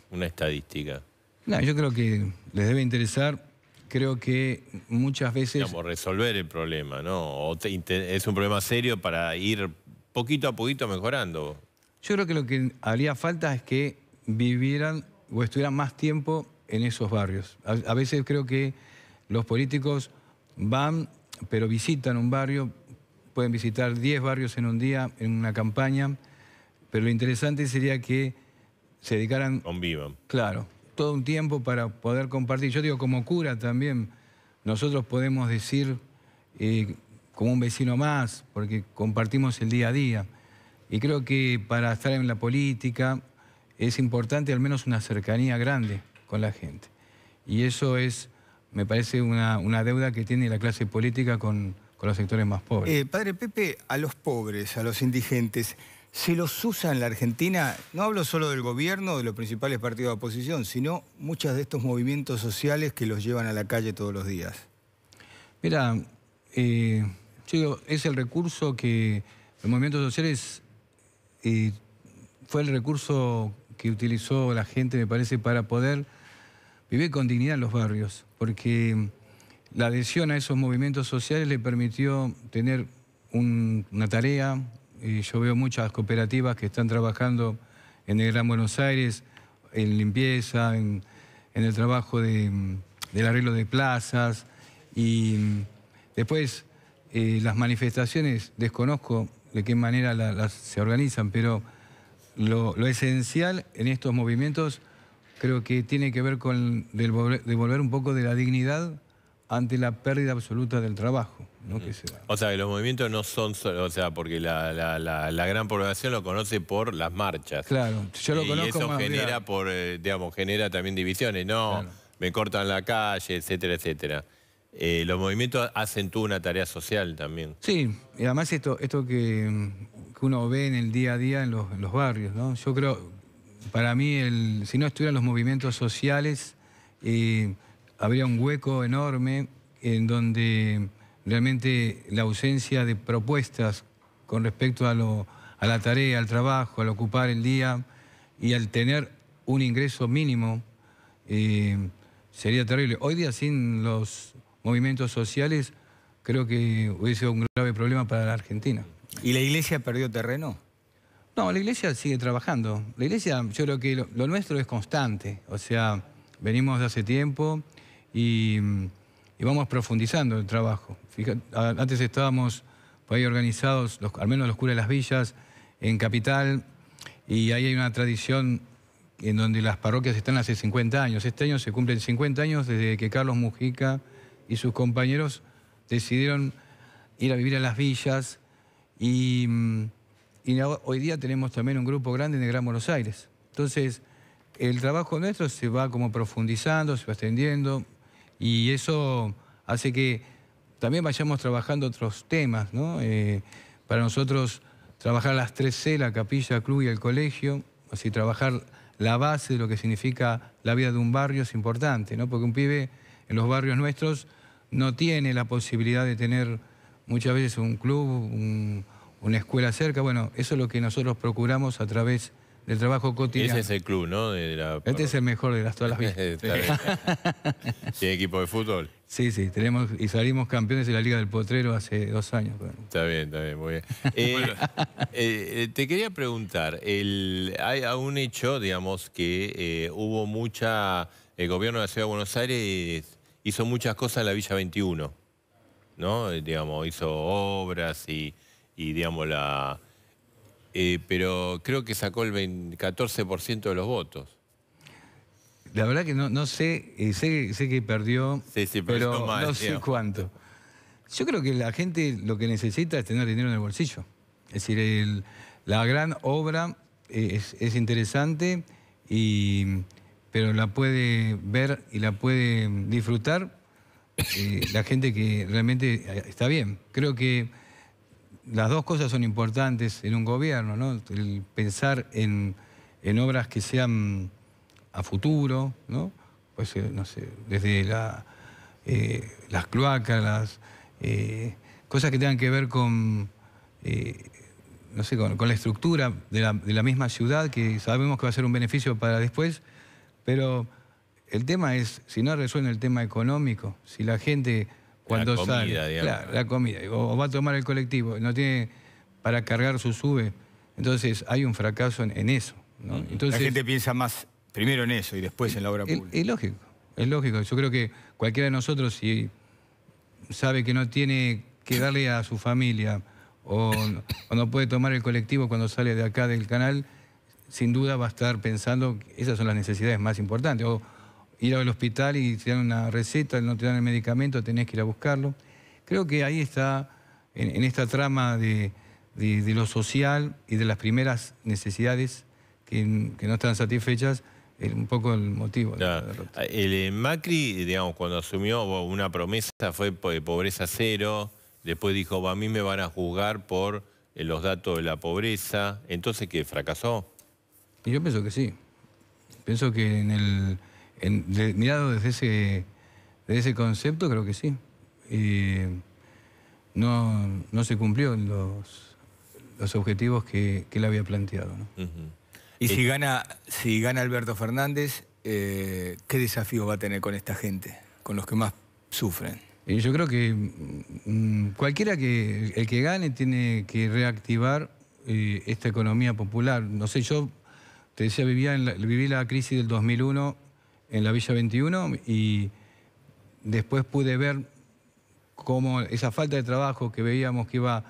una estadística? No, yo creo que les debe interesar. Creo que muchas veces... a resolver el problema, ¿no? es un problema serio para ir poquito a poquito mejorando. Yo creo que lo que haría falta es que vivieran o estuvieran más tiempo en esos barrios. A, veces creo que los políticos van, pero visitan un barrio, pueden visitar 10 barrios en un día, en una campaña, pero lo interesante sería que se dedicaran... viva, Claro, todo un tiempo para poder compartir. Yo digo, como cura también, nosotros podemos decir eh, como un vecino más, porque compartimos el día a día. Y creo que para estar en la política es importante al menos una cercanía grande con la gente. Y eso es, me parece, una, deuda que tiene la clase política con, los sectores más pobres. Eh, padre Pepe, a los pobres, a los indigentes, ¿se los usa en la Argentina? No hablo solo del gobierno, de los principales partidos de oposición, sino muchos de estos movimientos sociales que los llevan a la calle todos los días. Mira, eh, es el recurso que los movimientos sociales eh, fue el recurso que utilizó la gente, me parece, para poder Vive con dignidad en los barrios, porque la adhesión a esos movimientos sociales le permitió tener una tarea. Eh, yo veo muchas cooperativas que están trabajando en el Gran Buenos Aires, en limpieza, en, el trabajo del arreglo de plazas. Y mm, después eh, las manifestaciones, desconozco de qué manera se organizan, pero lo, lo esencial en estos movimientos creo que tiene que ver con devolver un poco de la dignidad ante la pérdida absoluta del trabajo. O sea, que los movimientos no son o sea, porque la, gran población lo conoce por las marchas. Claro, yo lo conozco. Y eso genera, por, eh, digamos, genera también divisiones, no, me cortan la calle, etcétera, etcétera. Eh, los movimientos hacen tú una tarea social también. Sí, y además esto, esto que, uno ve en el día a día en los barrios, ¿no? Yo creo, para mí, si no estuvieran los movimientos sociales, eh, habría un hueco enorme en donde realmente la ausencia de propuestas con respecto a, la tarea, al trabajo, al ocupar el día y al tener un ingreso mínimo, eh, sería terrible. Hoy día sin los movimientos sociales creo que hubiese un grave problema para la Argentina. ¿Y la iglesia perdió terreno? No, la iglesia sigue trabajando. La iglesia, yo creo que lo, nuestro es constante. O sea, venimos de hace tiempo y, vamos profundizando el trabajo. antes estábamos por ahí organizados, al menos los curas de las villas, en Capital, y ahí hay una tradición en donde las parroquias están hace 50 años. Este año se cumplen 50 años desde que Carlos Mujica y sus compañeros decidieron ir a vivir a las villas y mm, y hoy día tenemos también un grupo grande en el Gran Buenos Aires. Entonces, el trabajo nuestro se va como profundizando, se va extendiendo y eso hace que también vayamos trabajando otros temas, ¿no? Eh, para nosotros trabajar las tres C, la capilla, el club y el colegio, así trabajar la base de lo que significa la vida de un barrio es importante, ¿no? Porque un pibe en los barrios nuestros no tiene la posibilidad de tener muchas veces un club, un, una escuela cerca. Bueno, eso es lo que nosotros procuramos a través del trabajo cotidiano. Ese es el club, ¿no? Este es el mejor de las todas las vidas. ¿Tiene equipo de fútbol? Sí, sí, tenemos y salimos campeones de la Liga del Potrero hace dos años. Está bien, está bien, muy bien. Eh, eh, eh, te quería preguntar, hay un hecho, digamos, que hubo mucha, el gobierno de la Ciudad de Buenos Aires hizo muchas cosas en la Villa 21, ¿no? Digamos, hizo obras y y digamos la... Eh, pero creo que sacó el 14% de los votos. La verdad que no, no sé, eh, sé, que perdió, pero, no sé cuánto. Yo creo que la gente lo que necesita es tener dinero en el bolsillo. Es decir, la gran obra eh, es, interesante, y, pero la puede ver y la puede disfrutar la gente que realmente está bien. Creo que las dos cosas son importantes en un gobierno, ¿no? El pensar en, obras que sean a futuro, Pues, eh, no sé, desde la, eh, las cloacas, las, eh, cosas que tengan que ver con, no sé, con, la estructura de la, de la, misma ciudad, que sabemos que va a ser un beneficio para después, pero el tema es, si no resuelven el tema económico, si la gente cuando sale, Claro, la comida. O, va a tomar el colectivo, no tiene para cargar su sube. Entonces hay un fracaso en, eso. Entonces, la gente piensa más primero en eso y después en la obra pública. Es, lógico, es lógico. Yo creo que cualquiera de nosotros si sabe que no tiene que darle a su familia o, no puede tomar el colectivo cuando sale de acá del canal, sin duda va a estar pensando que esas son las necesidades más importantes ir al hospital y te dan una receta, no te dan el medicamento, tenés que ir a buscarlo. Creo que ahí está, en, esta trama de, lo social y de las primeras necesidades que, no están satisfechas, un poco el motivo. De El eh, Macri, digamos, cuando asumió una promesa fue eh, pobreza cero, después dijo, a mí me van a juzgar por eh, los datos de la pobreza, entonces ¿qué? ¿Fracasó? yo pienso que sí. Pienso que en el mirado desde ese, ese concepto, creo que sí. no, no, se cumplió los, los objetivos que, él había planteado. Y si eh. gana, si gana Alberto Fernández, eh, ¿qué desafío va a tener con esta gente, con los que más sufren? yo creo que mm, cualquiera que el que gane tiene que reactivar eh, esta economía popular. No sé, yo te decía, vivía en viví la crisis del 2001 en la Villa 21 y después pude ver cómo esa falta de trabajo que veíamos que iba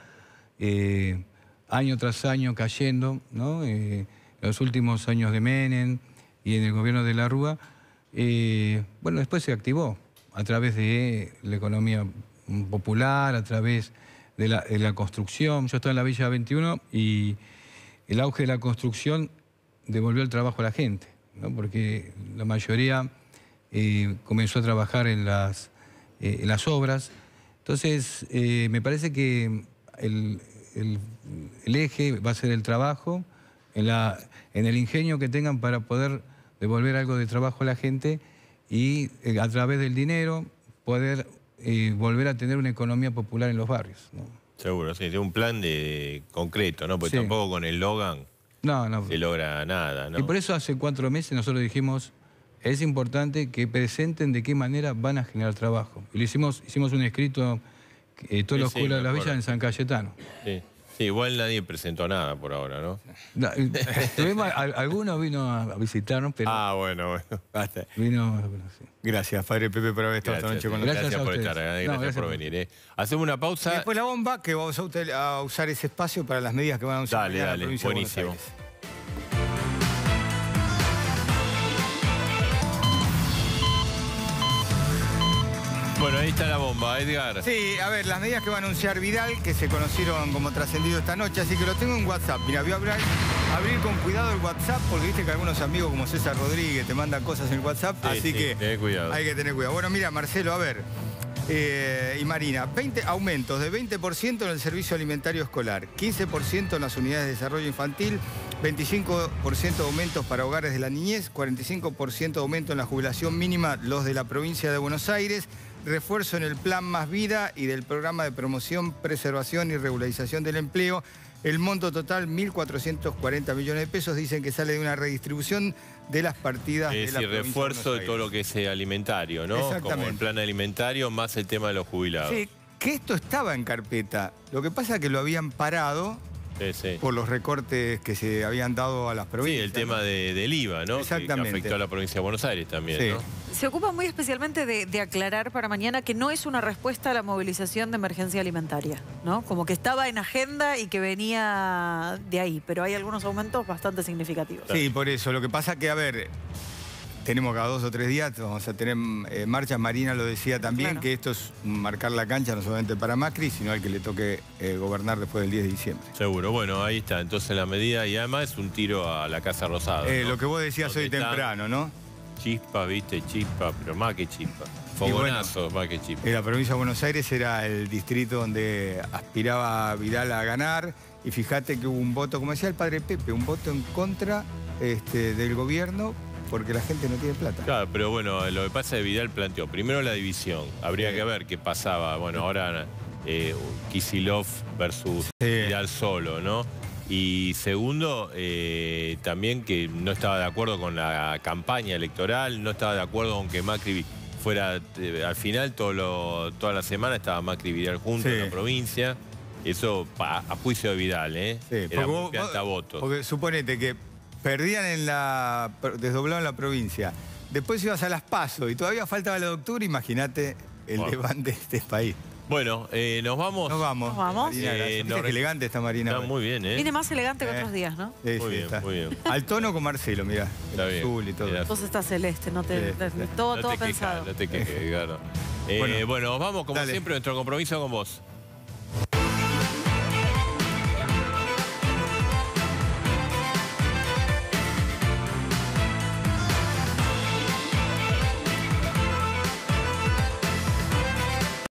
eh, año tras año cayendo, ¿no? Eh, los últimos años de Menem y en el gobierno de la Rúa, eh, bueno, después se activó a través de la economía popular, a través de la, de la construcción. Yo estaba en la Villa 21 y el auge de la construcción devolvió el trabajo a la gente porque la mayoría eh, comenzó a trabajar en las, eh, las obras. Entonces, eh, me parece que el, eje va a ser el trabajo, en, la, en el ingenio que tengan para poder devolver algo de trabajo a la gente y a través del dinero poder volver a tener una economía popular en los barrios. Seguro, sí, un plan de, concreto, ¿no? Porque tampoco con el Logan... No, no. Se logra nada, ¿no? Y por eso hace cuatro meses nosotros dijimos, es importante que presenten de qué manera van a generar trabajo. Y le hicimos, hicimos un escrito, eh, todos los sí, de las villas en San Cayetano. Sí igual nadie presentó nada por ahora, ¿no? Eh, algunos vino a, visitarnos, pero... Ah, bueno, bueno. Basta. Vino, Gracias, Padre Pepe, por haber estado esta noche con nosotros. Gracias, por estar gracias, eh, por venir. ¿eh? Hacemos una pausa. después la bomba, que vamos a usar ese espacio para las medidas que van a usar. dale, dale, buenísimo. Bueno, ahí está la bomba, Edgar. Sí, a ver, las medidas que va a anunciar Vidal, que se conocieron como trascendido esta noche, así que lo tengo en WhatsApp. Mira, voy a abrir con cuidado el WhatsApp, porque viste que algunos amigos como César Rodríguez te mandan cosas en el WhatsApp, así que hay que tener cuidado. Bueno, mira, Marcelo, a ver, eh, y Marina, 20 aumentos de 20% en el servicio alimentario escolar, 15% en las unidades de desarrollo infantil, 25% de aumentos para hogares de la niñez, 45% de aumento en la jubilación mínima, los de la provincia de Buenos Aires, refuerzo en el Plan Más Vida y del Programa de Promoción, Preservación y Regularización del Empleo. El monto total, 1.440 millones de pesos, dicen que sale de una redistribución de las partidas es de la decir, refuerzo de, todo lo que es eh, alimentario, ¿no? Como el plan alimentario más el tema de los jubilados. Sí, que esto estaba en carpeta. Lo que pasa es que lo habían parado por los recortes que se habían dado a las provincias. Sí, el tema del IVA, ¿no? Exactamente. Que, afectó a la provincia de Buenos Aires también, Se ocupa muy especialmente de, aclarar para mañana que no es una respuesta a la movilización de emergencia alimentaria, ¿no? Como que estaba en agenda y que venía de ahí, pero hay algunos aumentos bastante significativos. Sí, por eso. Lo que pasa que, a ver, tenemos cada dos o tres días, vamos a tener eh, marchas. Marina lo decía también, que esto es marcar la cancha no solamente para Macri, sino al que le toque eh, gobernar después del 10 de diciembre. Seguro, bueno, ahí está. Entonces la medida, y además es un tiro a la Casa Rosada. Eh, lo que vos decías hoy temprano, ¿no? Chispa, viste, chispa, pero más que chispa. Fogonazo, más que chispa. En la provincia de Buenos Aires era el distrito donde aspiraba Vidal a ganar. Y fíjate que hubo un voto, como decía el padre Pepe, un voto en contra este, del gobierno porque la gente no tiene plata. Claro, pero bueno, lo que pasa es que Vidal planteó primero la división. Habría que ver qué pasaba. Bueno, ahora eh, Kisilov versus Vidal solo, ¿no? Y segundo, eh, también que no estaba de acuerdo con la campaña electoral, no estaba de acuerdo con que Macri fuera, eh, al final, toda la semana estaba Macri y Vidal juntos en la provincia. Eso a juicio de Vidal, ¿eh? Sí, Era porque, porque suponete que Perdían en la... desdoblaban la provincia. Después ibas a Las Paso y todavía faltaba la doctora, imagínate el levante de este país. Bueno, eh, nos vamos. Nos vamos. Nos vamos. es eh, elegante esta Marina. Está pues. muy bien, ¿eh? Viene más elegante que eh. otros días, ¿no? Sí, muy bien, está. muy bien. Al tono con Marcelo, mira. Está bien. azul y todo. Vos estás celeste, no te... Todo, todo pensado. no te quejes, claro. bueno, nos vamos, como siempre, nuestro compromiso con vos.